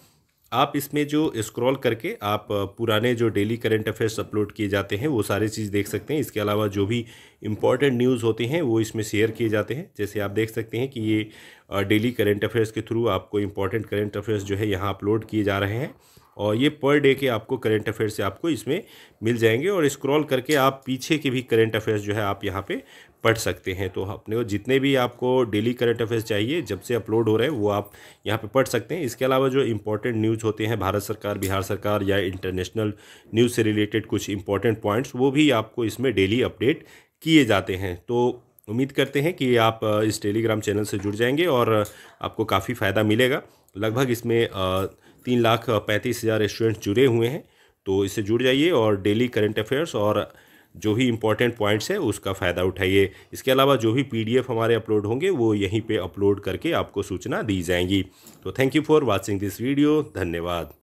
आप इसमें जो स्क्रॉल करके आप पुराने जो डेली करंट अफेयर्स अपलोड किए जाते हैं वो सारे चीज़ देख सकते हैं इसके अलावा जो भी इम्पॉर्टेंट न्यूज़ होते हैं वो इसमें शेयर किए जाते हैं जैसे आप देख सकते हैं कि ये डेली करंट अफेयर्स के थ्रू आपको इम्पॉर्टेंट करंट अफेयर्स जो है यहाँ अपलोड किए जा रहे हैं और ये पर डे के आपको करेंट अफेयर से आपको इसमें मिल जाएंगे और स्क्रॉल करके आप पीछे के भी करेंट अफेयर्स जो है आप यहाँ पे पढ़ सकते हैं तो अपने जितने भी आपको डेली करंट अफेयर्स चाहिए जब से अपलोड हो रहे हैं वो आप यहाँ पे पढ़ सकते हैं इसके अलावा जो इंपॉर्टेंट न्यूज़ होते हैं भारत सरकार बिहार सरकार या इंटरनेशनल न्यूज़ से रिलेटेड कुछ इंपॉर्टेंट पॉइंट्स वो भी आपको इसमें डेली अपडेट किए जाते हैं तो उम्मीद करते हैं कि आप इस टेलीग्राम चैनल से जुड़ जाएंगे और आपको काफ़ी फ़ायदा मिलेगा लगभग इसमें तीन लाख पैंतीस हज़ार स्टूडेंट्स जुड़े हुए हैं तो इससे जुड़ जाइए और डेली करंट अफेयर्स और जो भी इम्पोर्टेंट पॉइंट्स है उसका फ़ायदा उठाइए इसके अलावा जो भी पीडीएफ हमारे अपलोड होंगे वो यहीं पे अपलोड करके आपको सूचना दी जाएंगी तो thank you for watching this video धन्यवाद